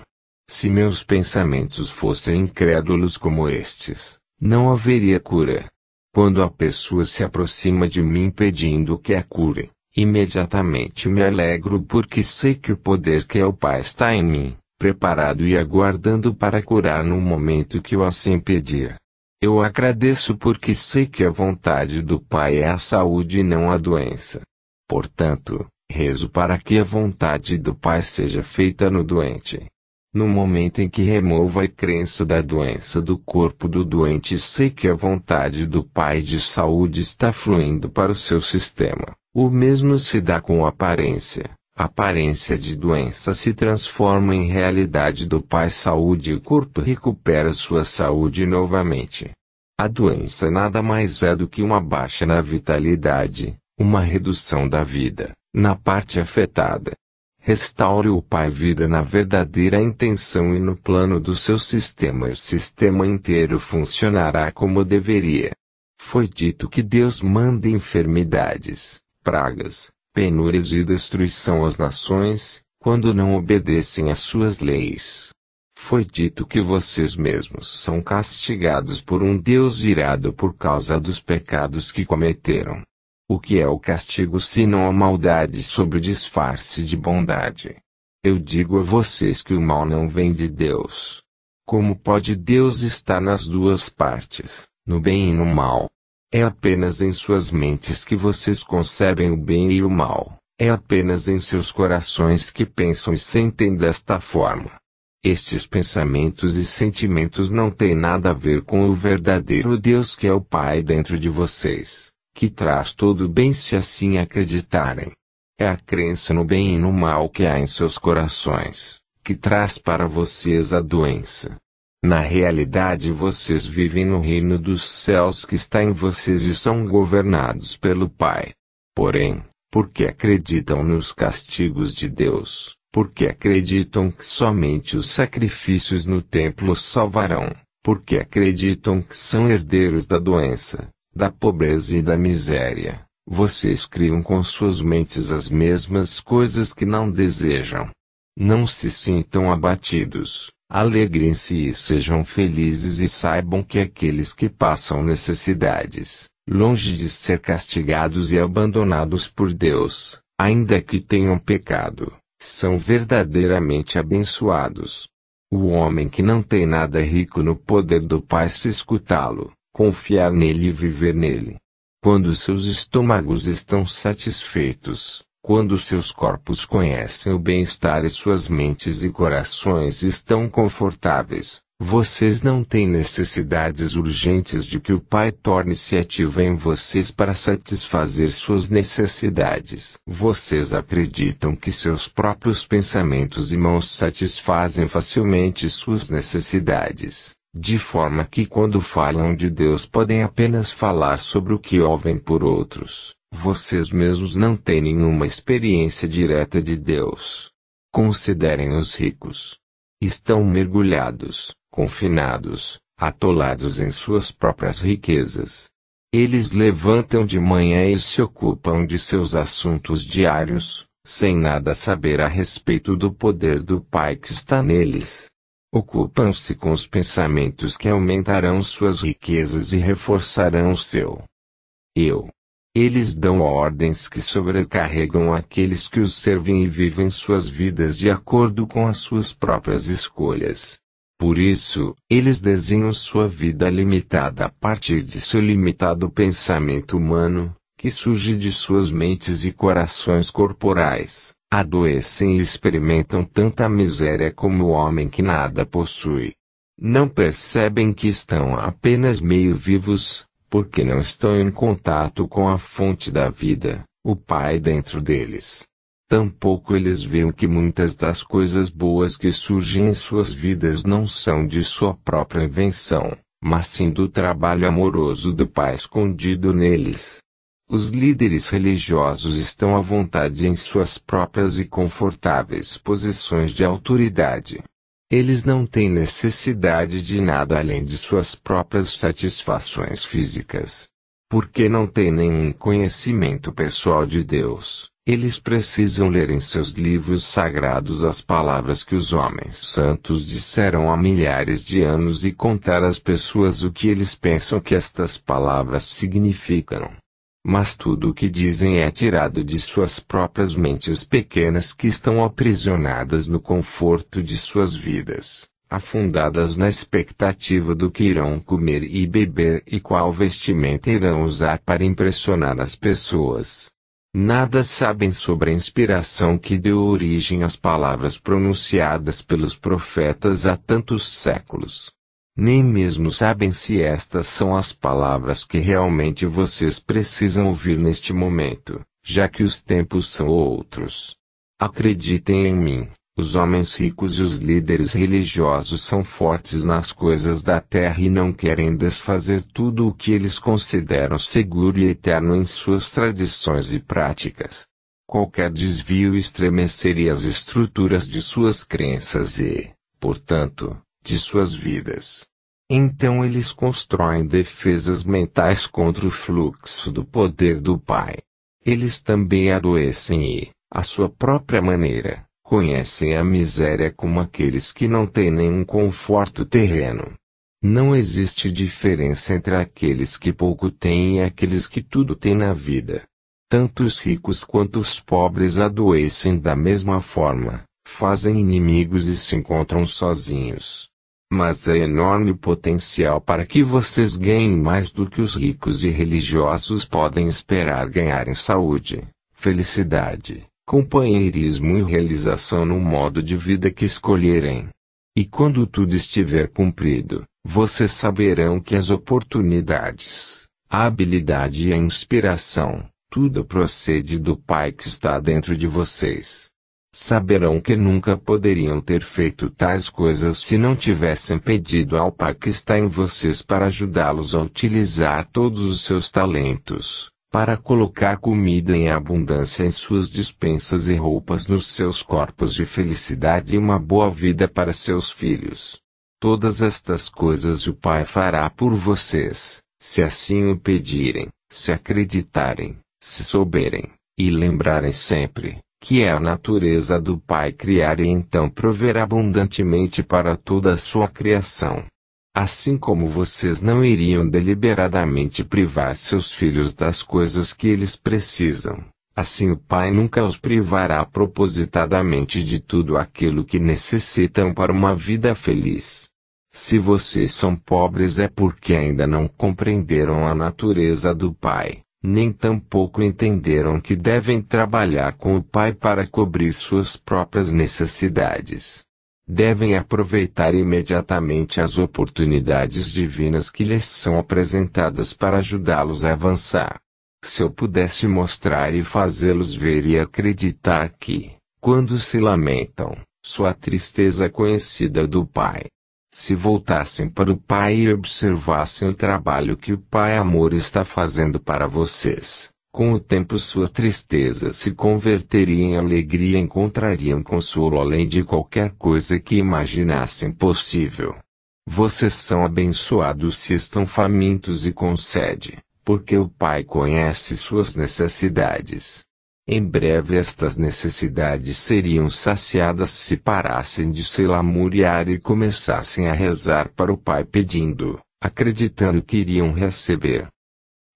Se meus pensamentos fossem incrédulos como estes, não haveria cura. Quando a pessoa se aproxima de mim pedindo que a cure, Imediatamente me alegro porque sei que o poder que é o Pai está em mim, preparado e aguardando para curar no momento que eu assim pedir. Eu agradeço porque sei que a vontade do Pai é a saúde e não a doença. Portanto, rezo para que a vontade do Pai seja feita no doente. No momento em que remova a crença da doença do corpo do doente, sei que a vontade do Pai de saúde está fluindo para o seu sistema. O mesmo se dá com aparência. A aparência de doença se transforma em realidade do pai saúde e o corpo recupera sua saúde novamente. A doença nada mais é do que uma baixa na vitalidade, uma redução da vida, na parte afetada. Restaure o pai vida na verdadeira intenção e no plano do seu sistema e o sistema inteiro funcionará como deveria. Foi dito que Deus manda enfermidades pragas, penúrias e destruição às nações, quando não obedecem às suas leis. Foi dito que vocês mesmos são castigados por um Deus irado por causa dos pecados que cometeram. O que é o castigo se não a maldade sob o disfarce de bondade? Eu digo a vocês que o mal não vem de Deus. Como pode Deus estar nas duas partes, no bem e no mal? É apenas em suas mentes que vocês concebem o bem e o mal. É apenas em seus corações que pensam e sentem desta forma. Estes pensamentos e sentimentos não têm nada a ver com o verdadeiro Deus que é o Pai dentro de vocês, que traz todo o bem se assim acreditarem. É a crença no bem e no mal que há em seus corações, que traz para vocês a doença, na realidade, vocês vivem no reino dos céus que está em vocês e são governados pelo Pai. Porém, porque acreditam nos castigos de Deus, porque acreditam que somente os sacrifícios no templo salvarão, porque acreditam que são herdeiros da doença, da pobreza e da miséria, vocês criam com suas mentes as mesmas coisas que não desejam. Não se sintam abatidos, Alegrem-se e sejam felizes e saibam que aqueles que passam necessidades, longe de ser castigados e abandonados por Deus, ainda que tenham pecado, são verdadeiramente abençoados. O homem que não tem nada é rico no poder do Pai se escutá-lo, confiar nele e viver nele. Quando seus estômagos estão satisfeitos, quando seus corpos conhecem o bem-estar e suas mentes e corações estão confortáveis, vocês não têm necessidades urgentes de que o Pai torne-se ativo em vocês para satisfazer suas necessidades. Vocês acreditam que seus próprios pensamentos e mãos satisfazem facilmente suas necessidades, de forma que quando falam de Deus podem apenas falar sobre o que ouvem por outros. Vocês mesmos não têm nenhuma experiência direta de Deus. Considerem os ricos. Estão mergulhados, confinados, atolados em suas próprias riquezas. Eles levantam de manhã e se ocupam de seus assuntos diários, sem nada saber a respeito do poder do Pai que está neles. Ocupam-se com os pensamentos que aumentarão suas riquezas e reforçarão o seu eu. Eles dão ordens que sobrecarregam aqueles que os servem e vivem suas vidas de acordo com as suas próprias escolhas. Por isso, eles desenham sua vida limitada a partir de seu limitado pensamento humano, que surge de suas mentes e corações corporais, adoecem e experimentam tanta miséria como o homem que nada possui. Não percebem que estão apenas meio vivos, porque não estão em contato com a fonte da vida, o Pai dentro deles. Tampouco eles veem que muitas das coisas boas que surgem em suas vidas não são de sua própria invenção, mas sim do trabalho amoroso do Pai escondido neles. Os líderes religiosos estão à vontade em suas próprias e confortáveis posições de autoridade. Eles não têm necessidade de nada além de suas próprias satisfações físicas. Porque não têm nenhum conhecimento pessoal de Deus, eles precisam ler em seus livros sagrados as palavras que os homens santos disseram há milhares de anos e contar às pessoas o que eles pensam que estas palavras significam mas tudo o que dizem é tirado de suas próprias mentes pequenas que estão aprisionadas no conforto de suas vidas, afundadas na expectativa do que irão comer e beber e qual vestimenta irão usar para impressionar as pessoas. Nada sabem sobre a inspiração que deu origem às palavras pronunciadas pelos profetas há tantos séculos. Nem mesmo sabem se estas são as palavras que realmente vocês precisam ouvir neste momento, já que os tempos são outros. Acreditem em mim, os homens ricos e os líderes religiosos são fortes nas coisas da terra e não querem desfazer tudo o que eles consideram seguro e eterno em suas tradições e práticas. Qualquer desvio estremeceria as estruturas de suas crenças e, portanto, de suas vidas. Então eles constroem defesas mentais contra o fluxo do poder do Pai. Eles também adoecem e, à sua própria maneira, conhecem a miséria como aqueles que não têm nenhum conforto terreno. Não existe diferença entre aqueles que pouco têm e aqueles que tudo têm na vida. Tanto os ricos quanto os pobres adoecem da mesma forma, fazem inimigos e se encontram sozinhos mas há é enorme potencial para que vocês ganhem mais do que os ricos e religiosos podem esperar ganhar em saúde, felicidade, companheirismo e realização no modo de vida que escolherem. E quando tudo estiver cumprido, vocês saberão que as oportunidades, a habilidade e a inspiração, tudo procede do Pai que está dentro de vocês saberão que nunca poderiam ter feito tais coisas se não tivessem pedido ao Pai que está em vocês para ajudá-los a utilizar todos os seus talentos, para colocar comida em abundância em suas despensas e roupas nos seus corpos de felicidade e uma boa vida para seus filhos. Todas estas coisas o Pai fará por vocês, se assim o pedirem, se acreditarem, se souberem, e lembrarem sempre que é a natureza do Pai criar e então prover abundantemente para toda a sua criação. Assim como vocês não iriam deliberadamente privar seus filhos das coisas que eles precisam, assim o Pai nunca os privará propositadamente de tudo aquilo que necessitam para uma vida feliz. Se vocês são pobres é porque ainda não compreenderam a natureza do Pai nem tampouco entenderam que devem trabalhar com o Pai para cobrir suas próprias necessidades. Devem aproveitar imediatamente as oportunidades divinas que lhes são apresentadas para ajudá-los a avançar. Se eu pudesse mostrar e fazê-los ver e acreditar que, quando se lamentam, sua tristeza é conhecida do Pai, se voltassem para o Pai e observassem o trabalho que o Pai Amor está fazendo para vocês, com o tempo sua tristeza se converteria em alegria e encontrariam consolo além de qualquer coisa que imaginassem possível. Vocês são abençoados se estão famintos e concede, porque o Pai conhece suas necessidades. Em breve estas necessidades seriam saciadas se parassem de se lamuriar e começassem a rezar para o Pai pedindo, acreditando que iriam receber.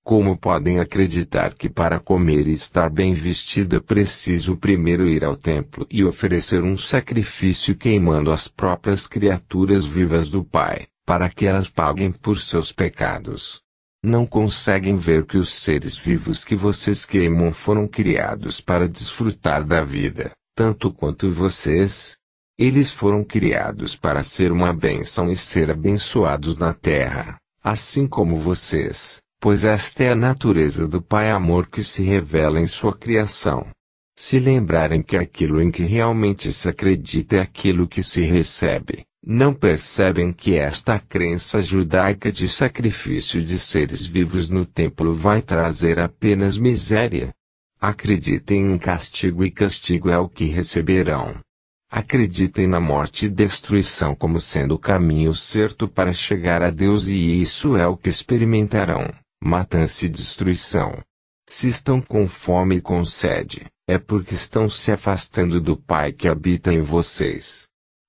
Como podem acreditar que para comer e estar bem vestido é preciso primeiro ir ao templo e oferecer um sacrifício queimando as próprias criaturas vivas do Pai, para que elas paguem por seus pecados? não conseguem ver que os seres vivos que vocês queimam foram criados para desfrutar da vida, tanto quanto vocês. Eles foram criados para ser uma bênção e ser abençoados na terra, assim como vocês, pois esta é a natureza do Pai Amor que se revela em sua criação. Se lembrarem que aquilo em que realmente se acredita é aquilo que se recebe, não percebem que esta crença judaica de sacrifício de seres vivos no templo vai trazer apenas miséria. Acreditem em castigo e castigo é o que receberão. Acreditem na morte e destruição como sendo o caminho certo para chegar a Deus e isso é o que experimentarão, matança e destruição. Se estão com fome e com sede, é porque estão se afastando do Pai que habita em vocês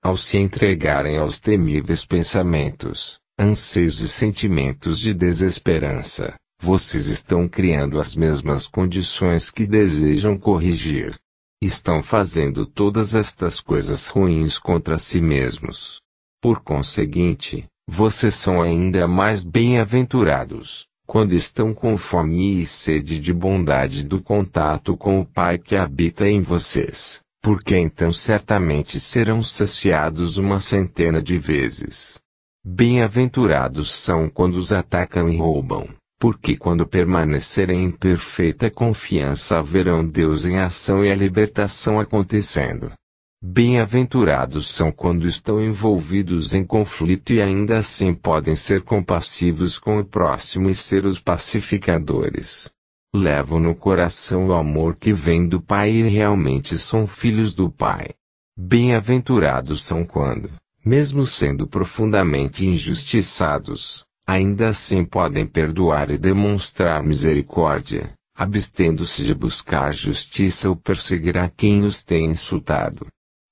ao se entregarem aos temíveis pensamentos, anseios e sentimentos de desesperança, vocês estão criando as mesmas condições que desejam corrigir. Estão fazendo todas estas coisas ruins contra si mesmos. Por conseguinte, vocês são ainda mais bem-aventurados, quando estão com fome e sede de bondade do contato com o Pai que habita em vocês porque então certamente serão saciados uma centena de vezes. Bem-aventurados são quando os atacam e roubam, porque quando permanecerem em perfeita confiança verão Deus em ação e a libertação acontecendo. Bem-aventurados são quando estão envolvidos em conflito e ainda assim podem ser compassivos com o próximo e ser os pacificadores levam no coração o amor que vem do Pai e realmente são filhos do Pai. Bem-aventurados são quando, mesmo sendo profundamente injustiçados, ainda assim podem perdoar e demonstrar misericórdia, abstendo-se de buscar justiça ou perseguir a quem os tem insultado.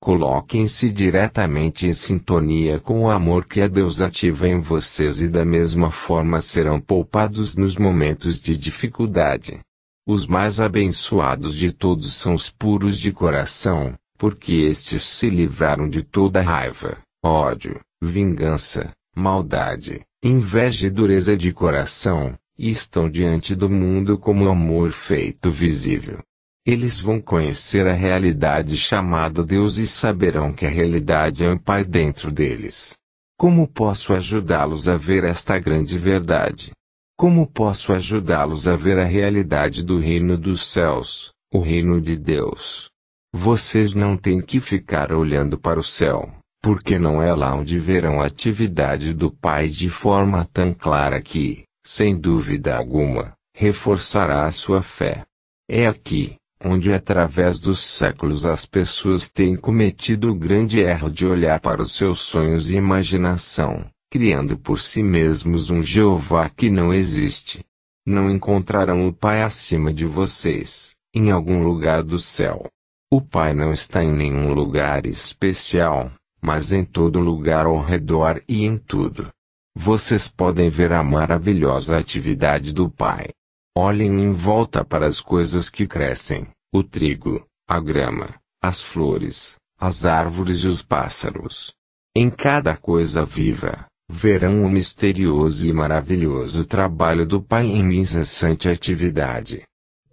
Coloquem-se diretamente em sintonia com o amor que a Deus ativa em vocês e da mesma forma serão poupados nos momentos de dificuldade. Os mais abençoados de todos são os puros de coração, porque estes se livraram de toda raiva, ódio, vingança, maldade, inveja e dureza de coração, e estão diante do mundo como amor feito visível. Eles vão conhecer a realidade chamada Deus e saberão que a realidade é um Pai dentro deles. Como posso ajudá-los a ver esta grande verdade? Como posso ajudá-los a ver a realidade do reino dos céus, o reino de Deus? Vocês não têm que ficar olhando para o céu, porque não é lá onde verão a atividade do Pai de forma tão clara que, sem dúvida alguma, reforçará a sua fé. É aqui onde através dos séculos as pessoas têm cometido o grande erro de olhar para os seus sonhos e imaginação, criando por si mesmos um Jeová que não existe. Não encontrarão o Pai acima de vocês, em algum lugar do céu. O Pai não está em nenhum lugar especial, mas em todo lugar ao redor e em tudo. Vocês podem ver a maravilhosa atividade do Pai, Olhem em volta para as coisas que crescem: o trigo, a grama, as flores, as árvores e os pássaros. Em cada coisa viva, verão o misterioso e maravilhoso trabalho do Pai em incessante atividade.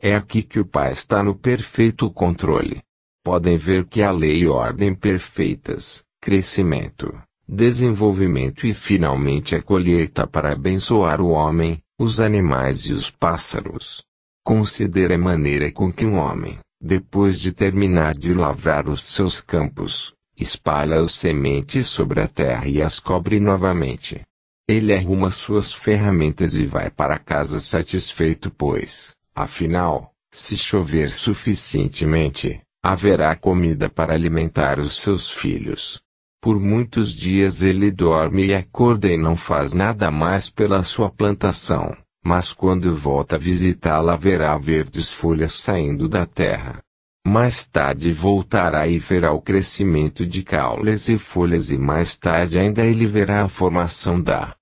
É aqui que o Pai está no perfeito controle. Podem ver que há lei e ordem perfeitas, crescimento, desenvolvimento e finalmente a colheita para abençoar o homem, os animais e os pássaros. Considere a maneira com que um homem, depois de terminar de lavrar os seus campos, espalha as sementes sobre a terra e as cobre novamente. Ele arruma suas ferramentas e vai para casa satisfeito, pois, afinal, se chover suficientemente, haverá comida para alimentar os seus filhos. Por muitos dias ele dorme e acorda e não faz nada mais pela sua plantação, mas quando volta a visitá-la verá verdes folhas saindo da terra. Mais tarde voltará e verá o crescimento de caules e folhas e mais tarde ainda ele verá a formação da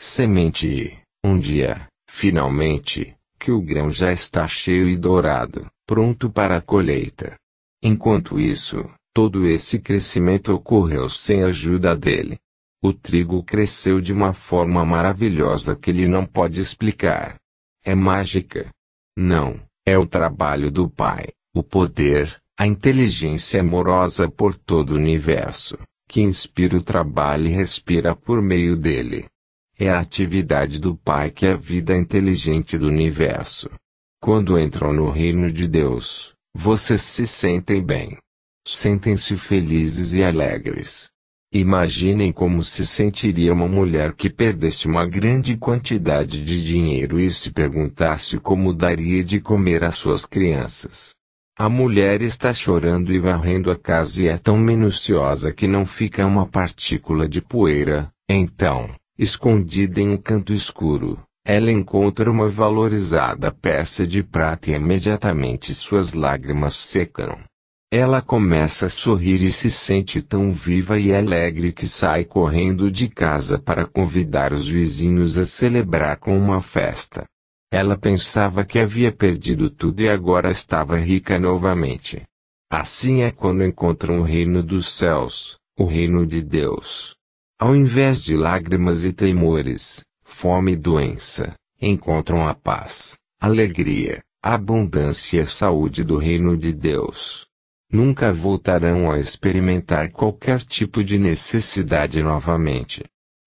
semente e, um dia, finalmente, que o grão já está cheio e dourado, pronto para a colheita. Enquanto isso, Todo esse crescimento ocorreu sem a ajuda dele. O trigo cresceu de uma forma maravilhosa que ele não pode explicar. É mágica. Não, é o trabalho do Pai, o poder, a inteligência amorosa por todo o universo, que inspira o trabalho e respira por meio dele. É a atividade do Pai que é a vida inteligente do universo. Quando entram no reino de Deus, vocês se sentem bem. Sentem-se felizes e alegres. Imaginem como se sentiria uma mulher que perdesse uma grande quantidade de dinheiro e se perguntasse como daria de comer às suas crianças. A mulher está chorando e varrendo a casa e é tão minuciosa que não fica uma partícula de poeira. Então, escondida em um canto escuro, ela encontra uma valorizada peça de prata e imediatamente suas lágrimas secam. Ela começa a sorrir e se sente tão viva e alegre que sai correndo de casa para convidar os vizinhos a celebrar com uma festa. Ela pensava que havia perdido tudo e agora estava rica novamente. Assim é quando encontram o reino dos céus, o reino de Deus. Ao invés de lágrimas e temores, fome e doença, encontram a paz, alegria, abundância e saúde do reino de Deus nunca voltarão a experimentar qualquer tipo de necessidade novamente.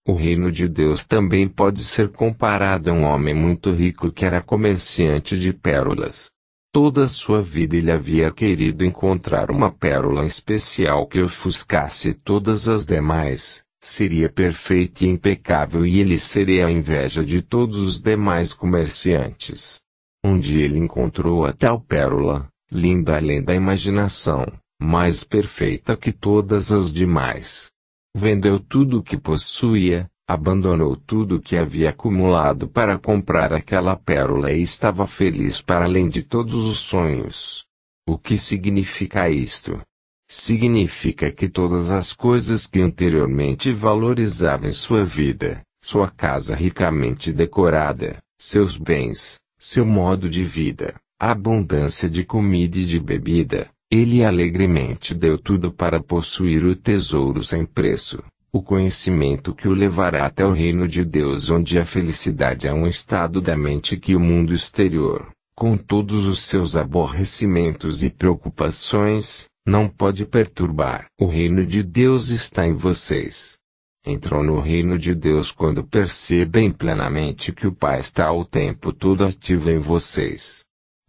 O reino de Deus também pode ser comparado a um homem muito rico que era comerciante de pérolas. Toda sua vida ele havia querido encontrar uma pérola especial que ofuscasse todas as demais, seria perfeita e impecável e ele seria a inveja de todos os demais comerciantes. Um dia ele encontrou a tal pérola, linda além da imaginação, mais perfeita que todas as demais. Vendeu tudo o que possuía, abandonou tudo o que havia acumulado para comprar aquela pérola e estava feliz para além de todos os sonhos. O que significa isto? Significa que todas as coisas que anteriormente valorizavam sua vida, sua casa ricamente decorada, seus bens, seu modo de vida, abundância de comida e de bebida, ele alegremente deu tudo para possuir o tesouro sem preço, o conhecimento que o levará até o reino de Deus, onde a felicidade é um estado da mente que o mundo exterior, com todos os seus aborrecimentos e preocupações, não pode perturbar. O reino de Deus está em vocês. Entram no reino de Deus quando percebem plenamente que o Pai está o tempo todo ativo em vocês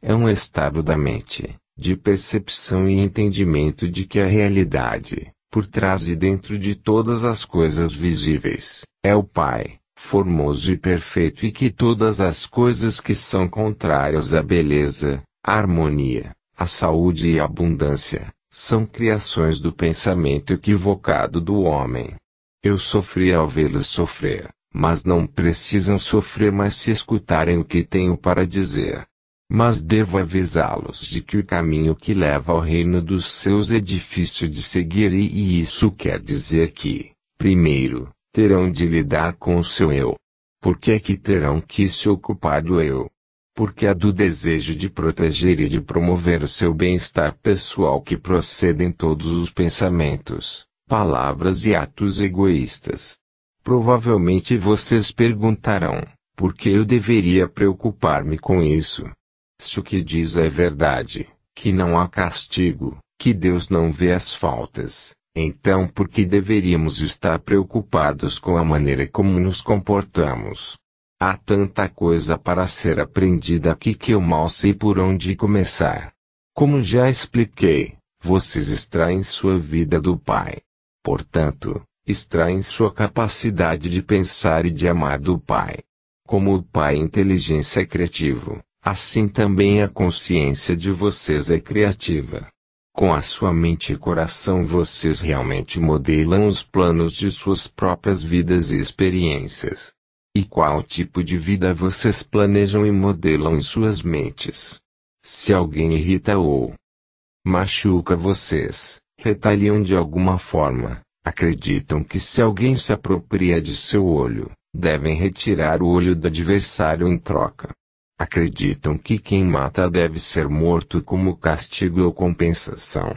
é um estado da mente, de percepção e entendimento de que a realidade, por trás e dentro de todas as coisas visíveis, é o Pai, formoso e perfeito e que todas as coisas que são contrárias à beleza, à harmonia, à saúde e à abundância, são criações do pensamento equivocado do homem. Eu sofri ao vê-los sofrer, mas não precisam sofrer mais se escutarem o que tenho para dizer. Mas devo avisá-los de que o caminho que leva ao reino dos seus é difícil de seguir, e isso quer dizer que, primeiro, terão de lidar com o seu eu. Por que é que terão que se ocupar do eu? Porque é do desejo de proteger e de promover o seu bem-estar pessoal que procedem todos os pensamentos, palavras e atos egoístas. Provavelmente vocês perguntarão, por que eu deveria preocupar-me com isso? Se o que diz é verdade, que não há castigo, que Deus não vê as faltas, então por que deveríamos estar preocupados com a maneira como nos comportamos? Há tanta coisa para ser aprendida aqui que eu mal sei por onde começar. Como já expliquei, vocês extraem sua vida do Pai. Portanto, extraem sua capacidade de pensar e de amar do Pai. Como o Pai é inteligência criativo, Assim também a consciência de vocês é criativa. Com a sua mente e coração vocês realmente modelam os planos de suas próprias vidas e experiências. E qual tipo de vida vocês planejam e modelam em suas mentes? Se alguém irrita ou machuca vocês, retaliam de alguma forma, acreditam que se alguém se apropria de seu olho, devem retirar o olho do adversário em troca. Acreditam que quem mata deve ser morto como castigo ou compensação.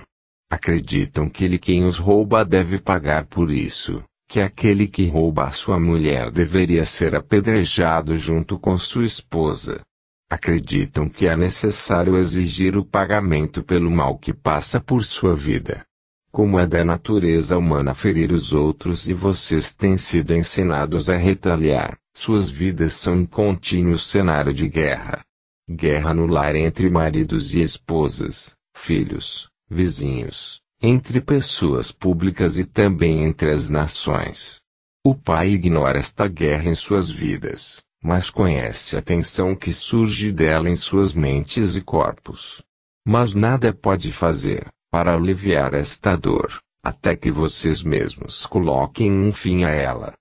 Acreditam que ele quem os rouba deve pagar por isso, que aquele que rouba a sua mulher deveria ser apedrejado junto com sua esposa. Acreditam que é necessário exigir o pagamento pelo mal que passa por sua vida. Como é da natureza humana ferir os outros e vocês têm sido ensinados a retaliar. Suas vidas são um contínuo cenário de guerra. Guerra no lar entre maridos e esposas, filhos, vizinhos, entre pessoas públicas e também entre as nações. O pai ignora esta guerra em suas vidas, mas conhece a tensão que surge dela em suas mentes e corpos. Mas nada pode fazer para aliviar esta dor, até que vocês mesmos coloquem um fim a ela.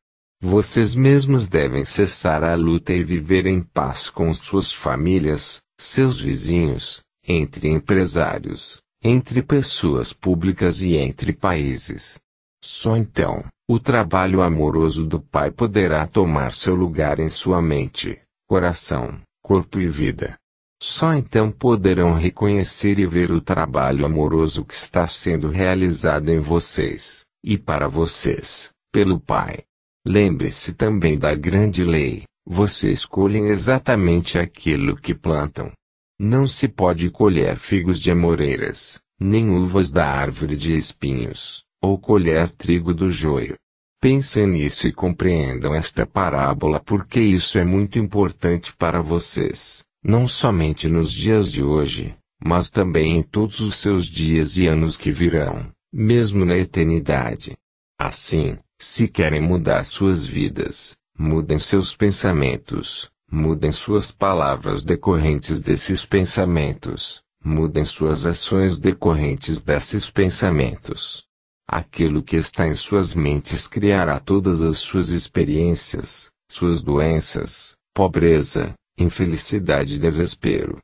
Vocês mesmos devem cessar a luta e viver em paz com suas famílias, seus vizinhos, entre empresários, entre pessoas públicas e entre países. Só então, o trabalho amoroso do Pai poderá tomar seu lugar em sua mente, coração, corpo e vida. Só então poderão reconhecer e ver o trabalho amoroso que está sendo realizado em vocês, e para vocês, pelo Pai. Lembre-se também da grande lei: você escolhem exatamente aquilo que plantam. Não se pode colher figos de amoreiras, nem uvas da árvore de espinhos, ou colher trigo do joio. Pensem nisso e compreendam esta parábola porque isso é muito importante para vocês, não somente nos dias de hoje, mas também em todos os seus dias e anos que virão, mesmo na eternidade. Assim, se querem mudar suas vidas, mudem seus pensamentos, mudem suas palavras decorrentes desses pensamentos, mudem suas ações decorrentes desses pensamentos. Aquilo que está em suas mentes criará todas as suas experiências, suas doenças, pobreza, infelicidade e desespero.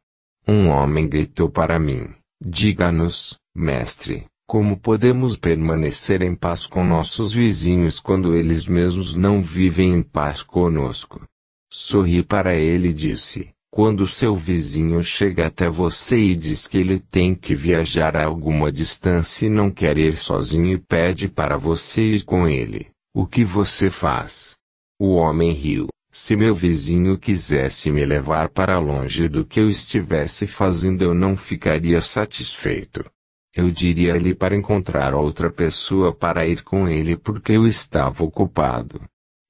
Um homem gritou para mim: Diga-nos, mestre, como podemos permanecer em paz com nossos vizinhos quando eles mesmos não vivem em paz conosco? Sorri para ele e disse: Quando seu vizinho chega até você e diz que ele tem que viajar a alguma distância e não quer ir sozinho e pede para você ir com ele, o que você faz? O homem riu. Se meu vizinho quisesse me levar para longe do que eu estivesse fazendo, eu não ficaria satisfeito. Eu diria ele para encontrar outra pessoa para ir com ele porque eu estava ocupado.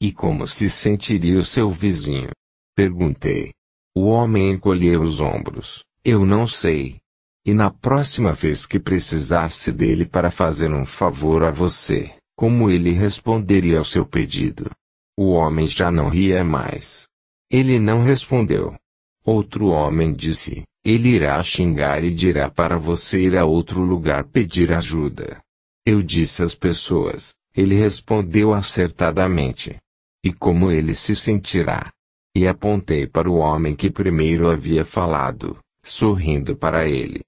E como se sentiria o seu vizinho? Perguntei. O homem encolheu os ombros. Eu não sei. E na próxima vez que precisasse dele para fazer um favor a você, como ele responderia ao seu pedido? O homem já não ria mais. Ele não respondeu. Outro homem disse: ele irá xingar e dirá para você ir a outro lugar pedir ajuda. Eu disse às pessoas, ele respondeu acertadamente. E como ele se sentirá? E apontei para o homem que primeiro havia falado, sorrindo para ele.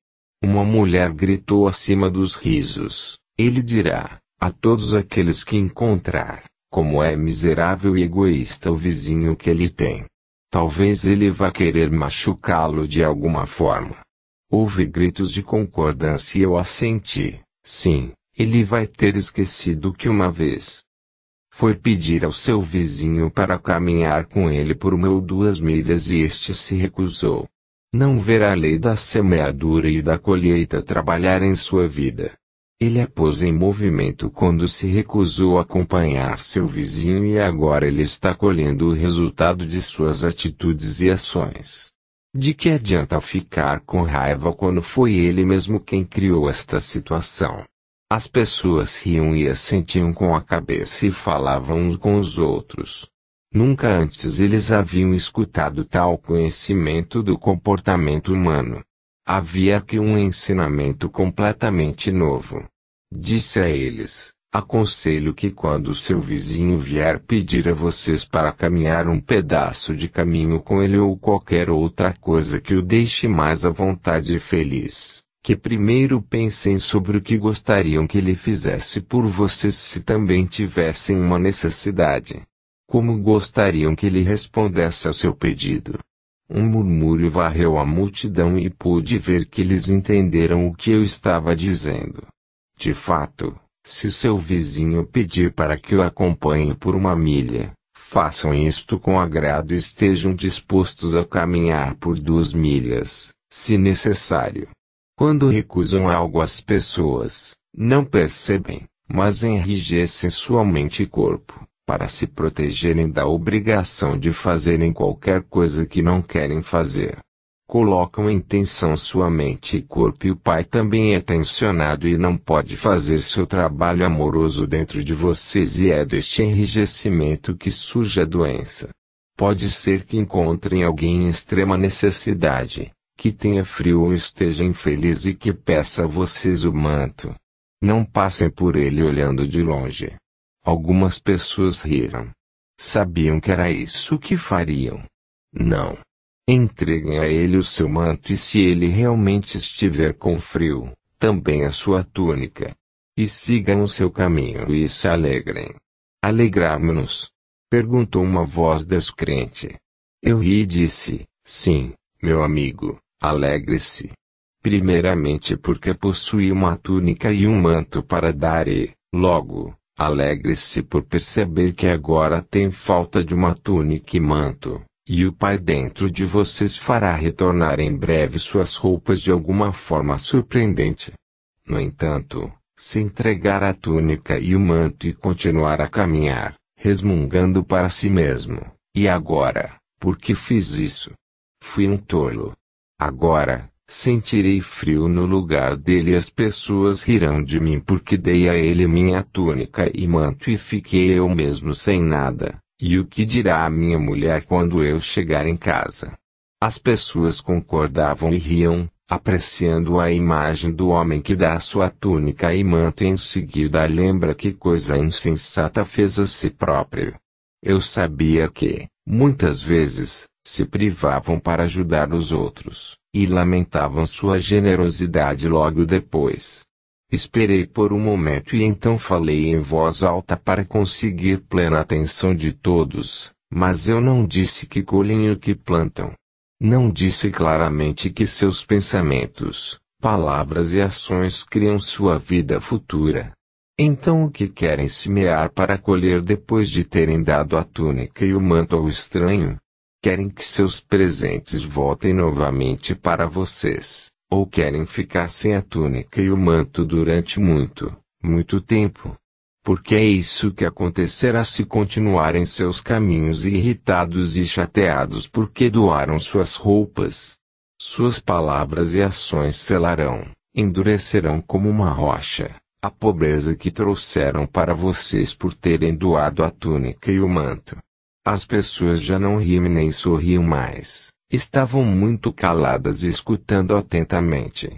Uma mulher gritou acima dos risos: Ele dirá, a todos aqueles que encontrar, como é miserável e egoísta o vizinho que ele tem. Talvez ele vá querer machucá-lo de alguma forma. Houve gritos de concordância e eu assenti. Sim, ele vai ter esquecido que uma vez foi pedir ao seu vizinho para caminhar com ele por uma ou duas milhas e este se recusou. Não verá a lei da semeadura e da colheita trabalhar em sua vida. Ele a pôs em movimento quando se recusou a acompanhar seu vizinho e agora ele está colhendo o resultado de suas atitudes e ações. De que adianta ficar com raiva quando foi ele mesmo quem criou esta situação? As pessoas riam e assentiam com a cabeça e falavam uns com os outros. Nunca antes eles haviam escutado tal conhecimento do comportamento humano. Havia aqui um ensinamento completamente novo. Disse a eles: Aconselho que quando seu vizinho vier pedir a vocês para caminhar um pedaço de caminho com ele ou qualquer outra coisa que o deixe mais à vontade e feliz, que primeiro pensem sobre o que gostariam que ele fizesse por vocês se também tivessem uma necessidade. Como gostariam que ele respondesse ao seu pedido? Um murmúrio varreu a multidão e pude ver que eles entenderam o que eu estava dizendo. De fato, se seu vizinho pedir para que o acompanhe por uma milha, façam isto com agrado e estejam dispostos a caminhar por duas milhas, se necessário. Quando recusam algo às pessoas, não percebem, mas enrijecem sua mente e corpo, para se protegerem da obrigação de fazerem qualquer coisa que não querem fazer colocam em tensão sua mente e corpo e o pai também é tensionado e não pode fazer seu trabalho amoroso dentro de vocês e é deste enrijecimento que surge a doença. Pode ser que encontrem alguém em extrema necessidade, que tenha frio ou esteja infeliz e que peça a vocês o manto. Não passem por ele olhando de longe. Algumas pessoas riram. Sabiam que era isso que fariam. Não. Entreguem a ele o seu manto e se ele realmente estiver com frio, também a sua túnica. E sigam o seu caminho e se alegrem. Alegrarmos-nos? Perguntou uma voz descrente. Eu ri e disse, sim, meu amigo, alegre-se. Primeiramente porque possui uma túnica e um manto para dar e, logo, alegre-se por perceber que agora tem falta de uma túnica e manto. E o Pai dentro de vocês fará retornar em breve suas roupas de alguma forma surpreendente. No entanto, se entregar a túnica e o manto e continuar a caminhar, resmungando para si mesmo: E agora, por que fiz isso? Fui um tolo. Agora, sentirei frio no lugar dele e as pessoas rirão de mim porque dei a ele minha túnica e manto e fiquei eu mesmo sem nada. E o que dirá a minha mulher quando eu chegar em casa? As pessoas concordavam e riam, apreciando a imagem do homem que dá sua túnica e manto e em seguida lembra que coisa insensata fez a si próprio. Eu sabia que, muitas vezes, se privavam para ajudar os outros, e lamentavam sua generosidade logo depois. Esperei por um momento e então falei em voz alta para conseguir plena atenção de todos, mas eu não disse que colhem o que plantam. Não disse claramente que seus pensamentos, palavras e ações criam sua vida futura. Então o que querem semear para colher depois de terem dado a túnica e o manto ao estranho? Querem que seus presentes voltem novamente para vocês, ou querem ficar sem a túnica e o manto durante muito, muito tempo. Porque é isso que acontecerá se continuarem seus caminhos irritados e chateados porque doaram suas roupas. Suas palavras e ações selarão, endurecerão como uma rocha, a pobreza que trouxeram para vocês por terem doado a túnica e o manto. As pessoas já não riem nem sorriam mais. Estavam muito caladas escutando atentamente.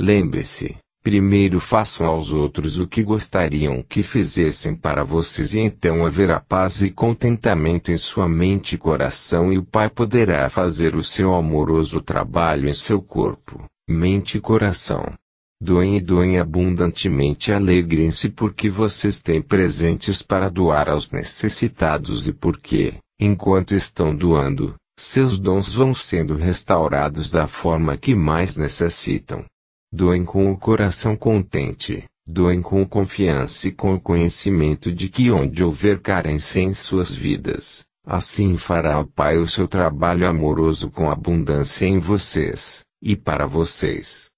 Lembre-se, primeiro façam aos outros o que gostariam que fizessem para vocês e então haverá paz e contentamento em sua mente e coração e o Pai poderá fazer o seu amoroso trabalho em seu corpo, mente e coração. Doem e doem abundantemente e alegrem-se porque vocês têm presentes para doar aos necessitados e porque, enquanto estão doando, seus dons vão sendo restaurados da forma que mais necessitam. Doem com o coração contente, doem com confiança e com o conhecimento de que onde houver carência em suas vidas, assim fará o Pai o seu trabalho amoroso com abundância em vocês, e para vocês.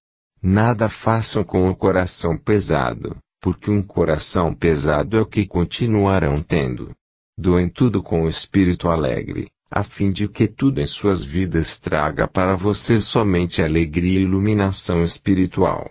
Nada façam com o coração pesado, porque um coração pesado é o que continuarão tendo. Doem tudo com o espírito alegre, a fim de que tudo em suas vidas traga para vocês somente alegria e iluminação espiritual.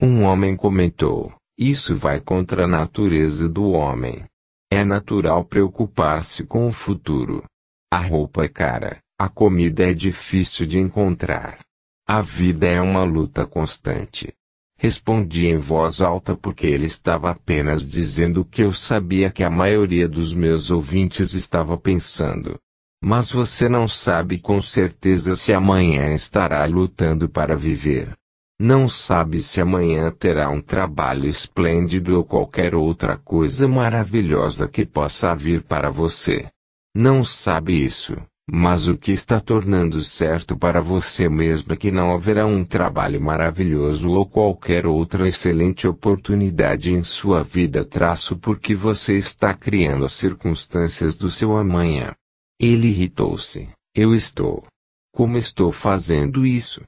Um homem comentou: Isso vai contra a natureza do homem. É natural preocupar-se com o futuro. A roupa é cara, a comida é difícil de encontrar. A vida é uma luta constante. Respondi em voz alta porque ele estava apenas dizendo o que eu sabia que a maioria dos meus ouvintes estava pensando mas você não sabe com certeza se amanhã estará lutando para viver. Não sabe se amanhã terá um trabalho esplêndido ou qualquer outra coisa maravilhosa que possa vir para você. Não sabe isso, mas o que está tornando certo para você mesmo é que não haverá um trabalho maravilhoso ou qualquer outra excelente oportunidade em sua vida, traço porque você está criando as circunstâncias do seu amanhã. Ele irritou-se. Eu estou. Como estou fazendo isso?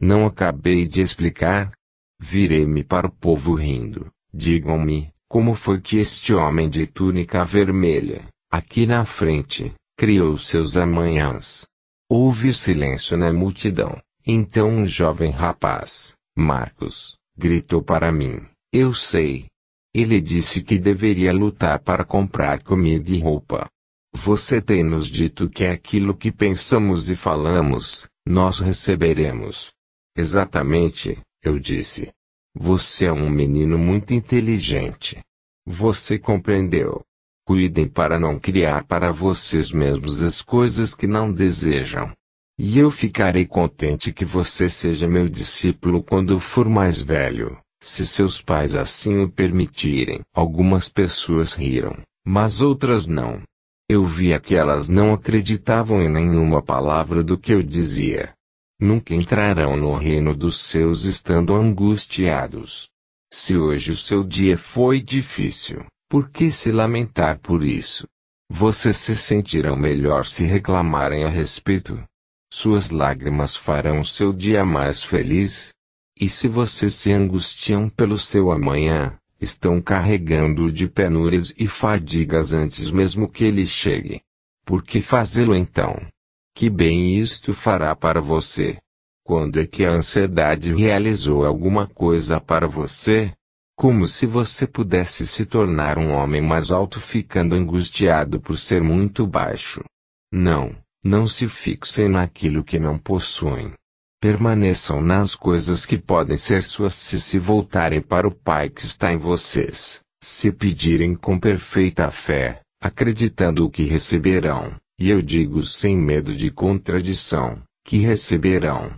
Não acabei de explicar? Virei-me para o povo rindo. Digam-me, como foi que este homem de túnica vermelha, aqui na frente, criou seus amanhãs? Houve silêncio na multidão. Então um jovem rapaz, Marcos, gritou para mim: Eu sei. Ele disse que deveria lutar para comprar comida e roupa. Você tem nos dito que é aquilo que pensamos e falamos, nós receberemos. Exatamente, eu disse. Você é um menino muito inteligente. Você compreendeu. Cuidem para não criar para vocês mesmos as coisas que não desejam. E eu ficarei contente que você seja meu discípulo quando for mais velho, se seus pais assim o permitirem. Algumas pessoas riram, mas outras não. Eu via é que elas não acreditavam em nenhuma palavra do que eu dizia. Nunca entrarão no reino dos seus estando angustiados. Se hoje o seu dia foi difícil, por que se lamentar por isso? Vocês se sentirão melhor se reclamarem a respeito. Suas lágrimas farão seu dia mais feliz. E se vocês se angustiam pelo seu amanhã, estão carregando-o de penúrias e fadigas antes mesmo que ele chegue. Por que fazê-lo então? Que bem isto fará para você? Quando é que a ansiedade realizou alguma coisa para você? Como se você pudesse se tornar um homem mais alto ficando angustiado por ser muito baixo. Não, não se fixem naquilo que não possuem permaneçam nas coisas que podem ser suas se se voltarem para o Pai que está em vocês, se pedirem com perfeita fé, acreditando o que receberão, e eu digo sem medo de contradição, que receberão.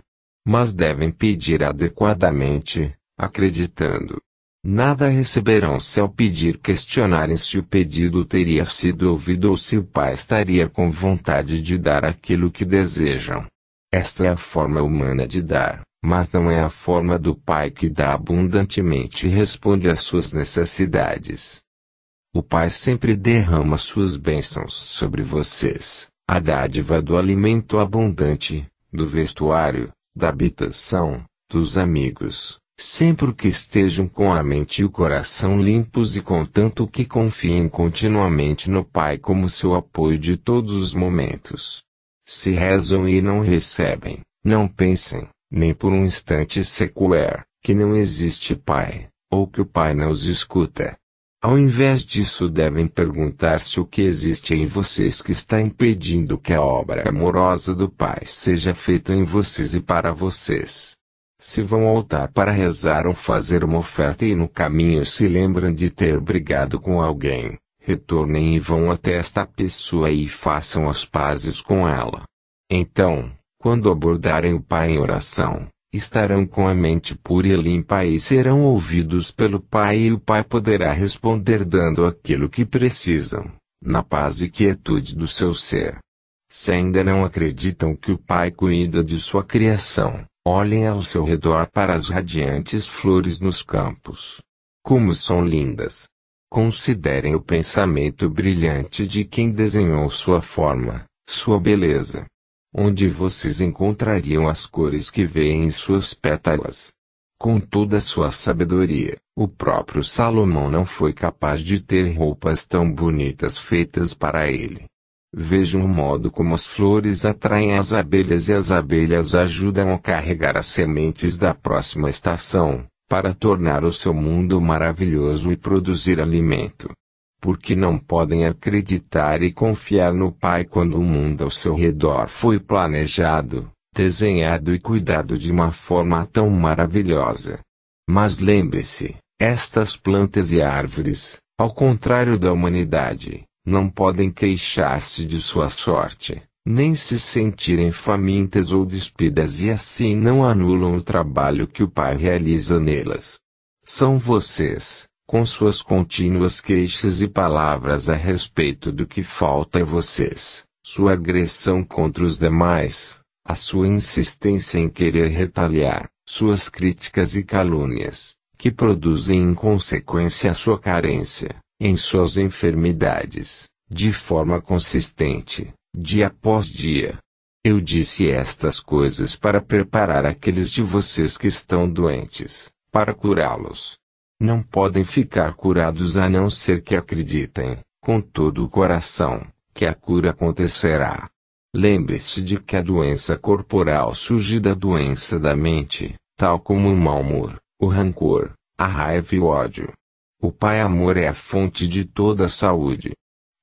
Mas devem pedir adequadamente, acreditando. Nada receberão se ao pedir questionarem se o pedido teria sido ouvido ou se o Pai estaria com vontade de dar aquilo que desejam. Esta é a forma humana de dar, mas não é a forma do Pai que dá abundantemente e responde às suas necessidades. O Pai sempre derrama suas bênçãos sobre vocês, a dádiva do alimento abundante, do vestuário, da habitação, dos amigos, sempre que estejam com a mente e o coração limpos e contanto que confiem continuamente no Pai como seu apoio de todos os momentos. Se rezam e não recebem, não pensem, nem por um instante sequer, que não existe Pai, ou que o Pai não os escuta. Ao invés disso, devem perguntar-se o que existe em vocês que está impedindo que a obra amorosa do Pai seja feita em vocês e para vocês. Se vão ao altar para rezar ou fazer uma oferta e no caminho se lembram de ter brigado com alguém, retornem e vão até esta pessoa e façam as pazes com ela. Então, quando abordarem o Pai em oração, estarão com a mente pura e limpa e serão ouvidos pelo Pai e o Pai poderá responder dando aquilo que precisam, na paz e quietude do seu ser. Se ainda não acreditam que o Pai cuida de sua criação, olhem ao seu redor para as radiantes flores nos campos. Como são lindas! Considerem o pensamento brilhante de quem desenhou sua forma, sua beleza. Onde vocês encontrariam as cores que veem em suas pétalas? Com toda sua sabedoria, o próprio Salomão não foi capaz de ter roupas tão bonitas feitas para ele. Vejam o modo como as flores atraem as abelhas e as abelhas ajudam a carregar as sementes da próxima estação para tornar o seu mundo maravilhoso e produzir alimento. Porque não podem acreditar e confiar no Pai quando o mundo ao seu redor foi planejado, desenhado e cuidado de uma forma tão maravilhosa. Mas lembre-se, estas plantas e árvores, ao contrário da humanidade, não podem queixar-se de sua sorte, nem se sentirem famintas ou despidas e assim não anulam o trabalho que o Pai realiza nelas. São vocês, com suas contínuas queixas e palavras a respeito do que falta a vocês, sua agressão contra os demais, a sua insistência em querer retaliar, suas críticas e calúnias, que produzem em consequência a sua carência, em suas enfermidades, de forma consistente dia após dia. Eu disse estas coisas para preparar aqueles de vocês que estão doentes, para curá-los. Não podem ficar curados a não ser que acreditem, com todo o coração, que a cura acontecerá. Lembre-se de que a doença corporal surge da doença da mente, tal como o mau humor, o rancor, a raiva e o ódio. O Pai Amor é a fonte de toda a saúde.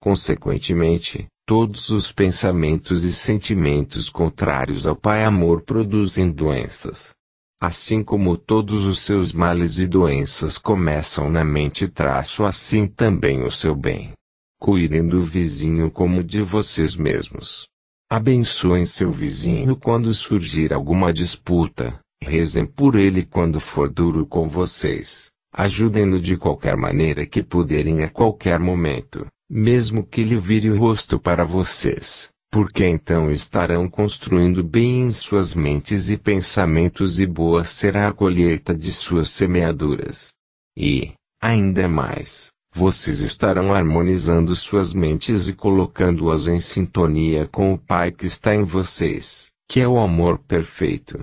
Consequentemente, Todos os pensamentos e sentimentos contrários ao Pai Amor produzem doenças. Assim como todos os seus males e doenças começam na mente, traço assim também o seu bem. Cuidem do vizinho como de vocês mesmos. Abençoem seu vizinho quando surgir alguma disputa, rezem por ele quando for duro com vocês, ajudem-no de qualquer maneira que puderem a qualquer momento mesmo que ele vire o rosto para vocês, porque então estarão construindo bem em suas mentes e pensamentos e boa será a colheita de suas semeaduras. E, ainda mais, vocês estarão harmonizando suas mentes e colocando-as em sintonia com o Pai que está em vocês, que é o amor perfeito.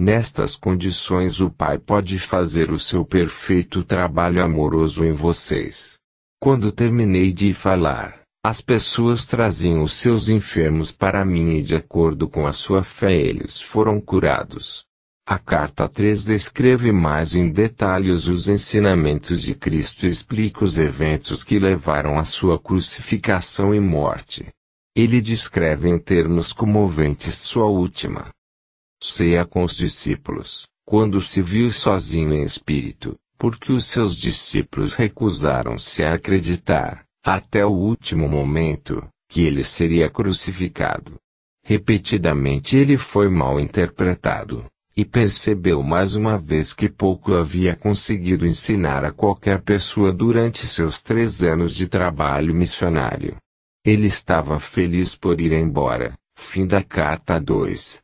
Nestas condições o Pai pode fazer o seu perfeito trabalho amoroso em vocês. Quando terminei de falar, as pessoas traziam os seus enfermos para mim e de acordo com a sua fé eles foram curados. A carta 3 descreve mais em detalhes os ensinamentos de Cristo e explica os eventos que levaram à sua crucificação e morte. Ele descreve em termos comoventes sua última ceia com os discípulos, quando se viu sozinho em espírito, porque os seus discípulos recusaram-se a acreditar, até o último momento, que ele seria crucificado. Repetidamente ele foi mal interpretado, e percebeu mais uma vez que pouco havia conseguido ensinar a qualquer pessoa durante seus três anos de trabalho missionário. Ele estava feliz por ir embora. Fim da carta 2.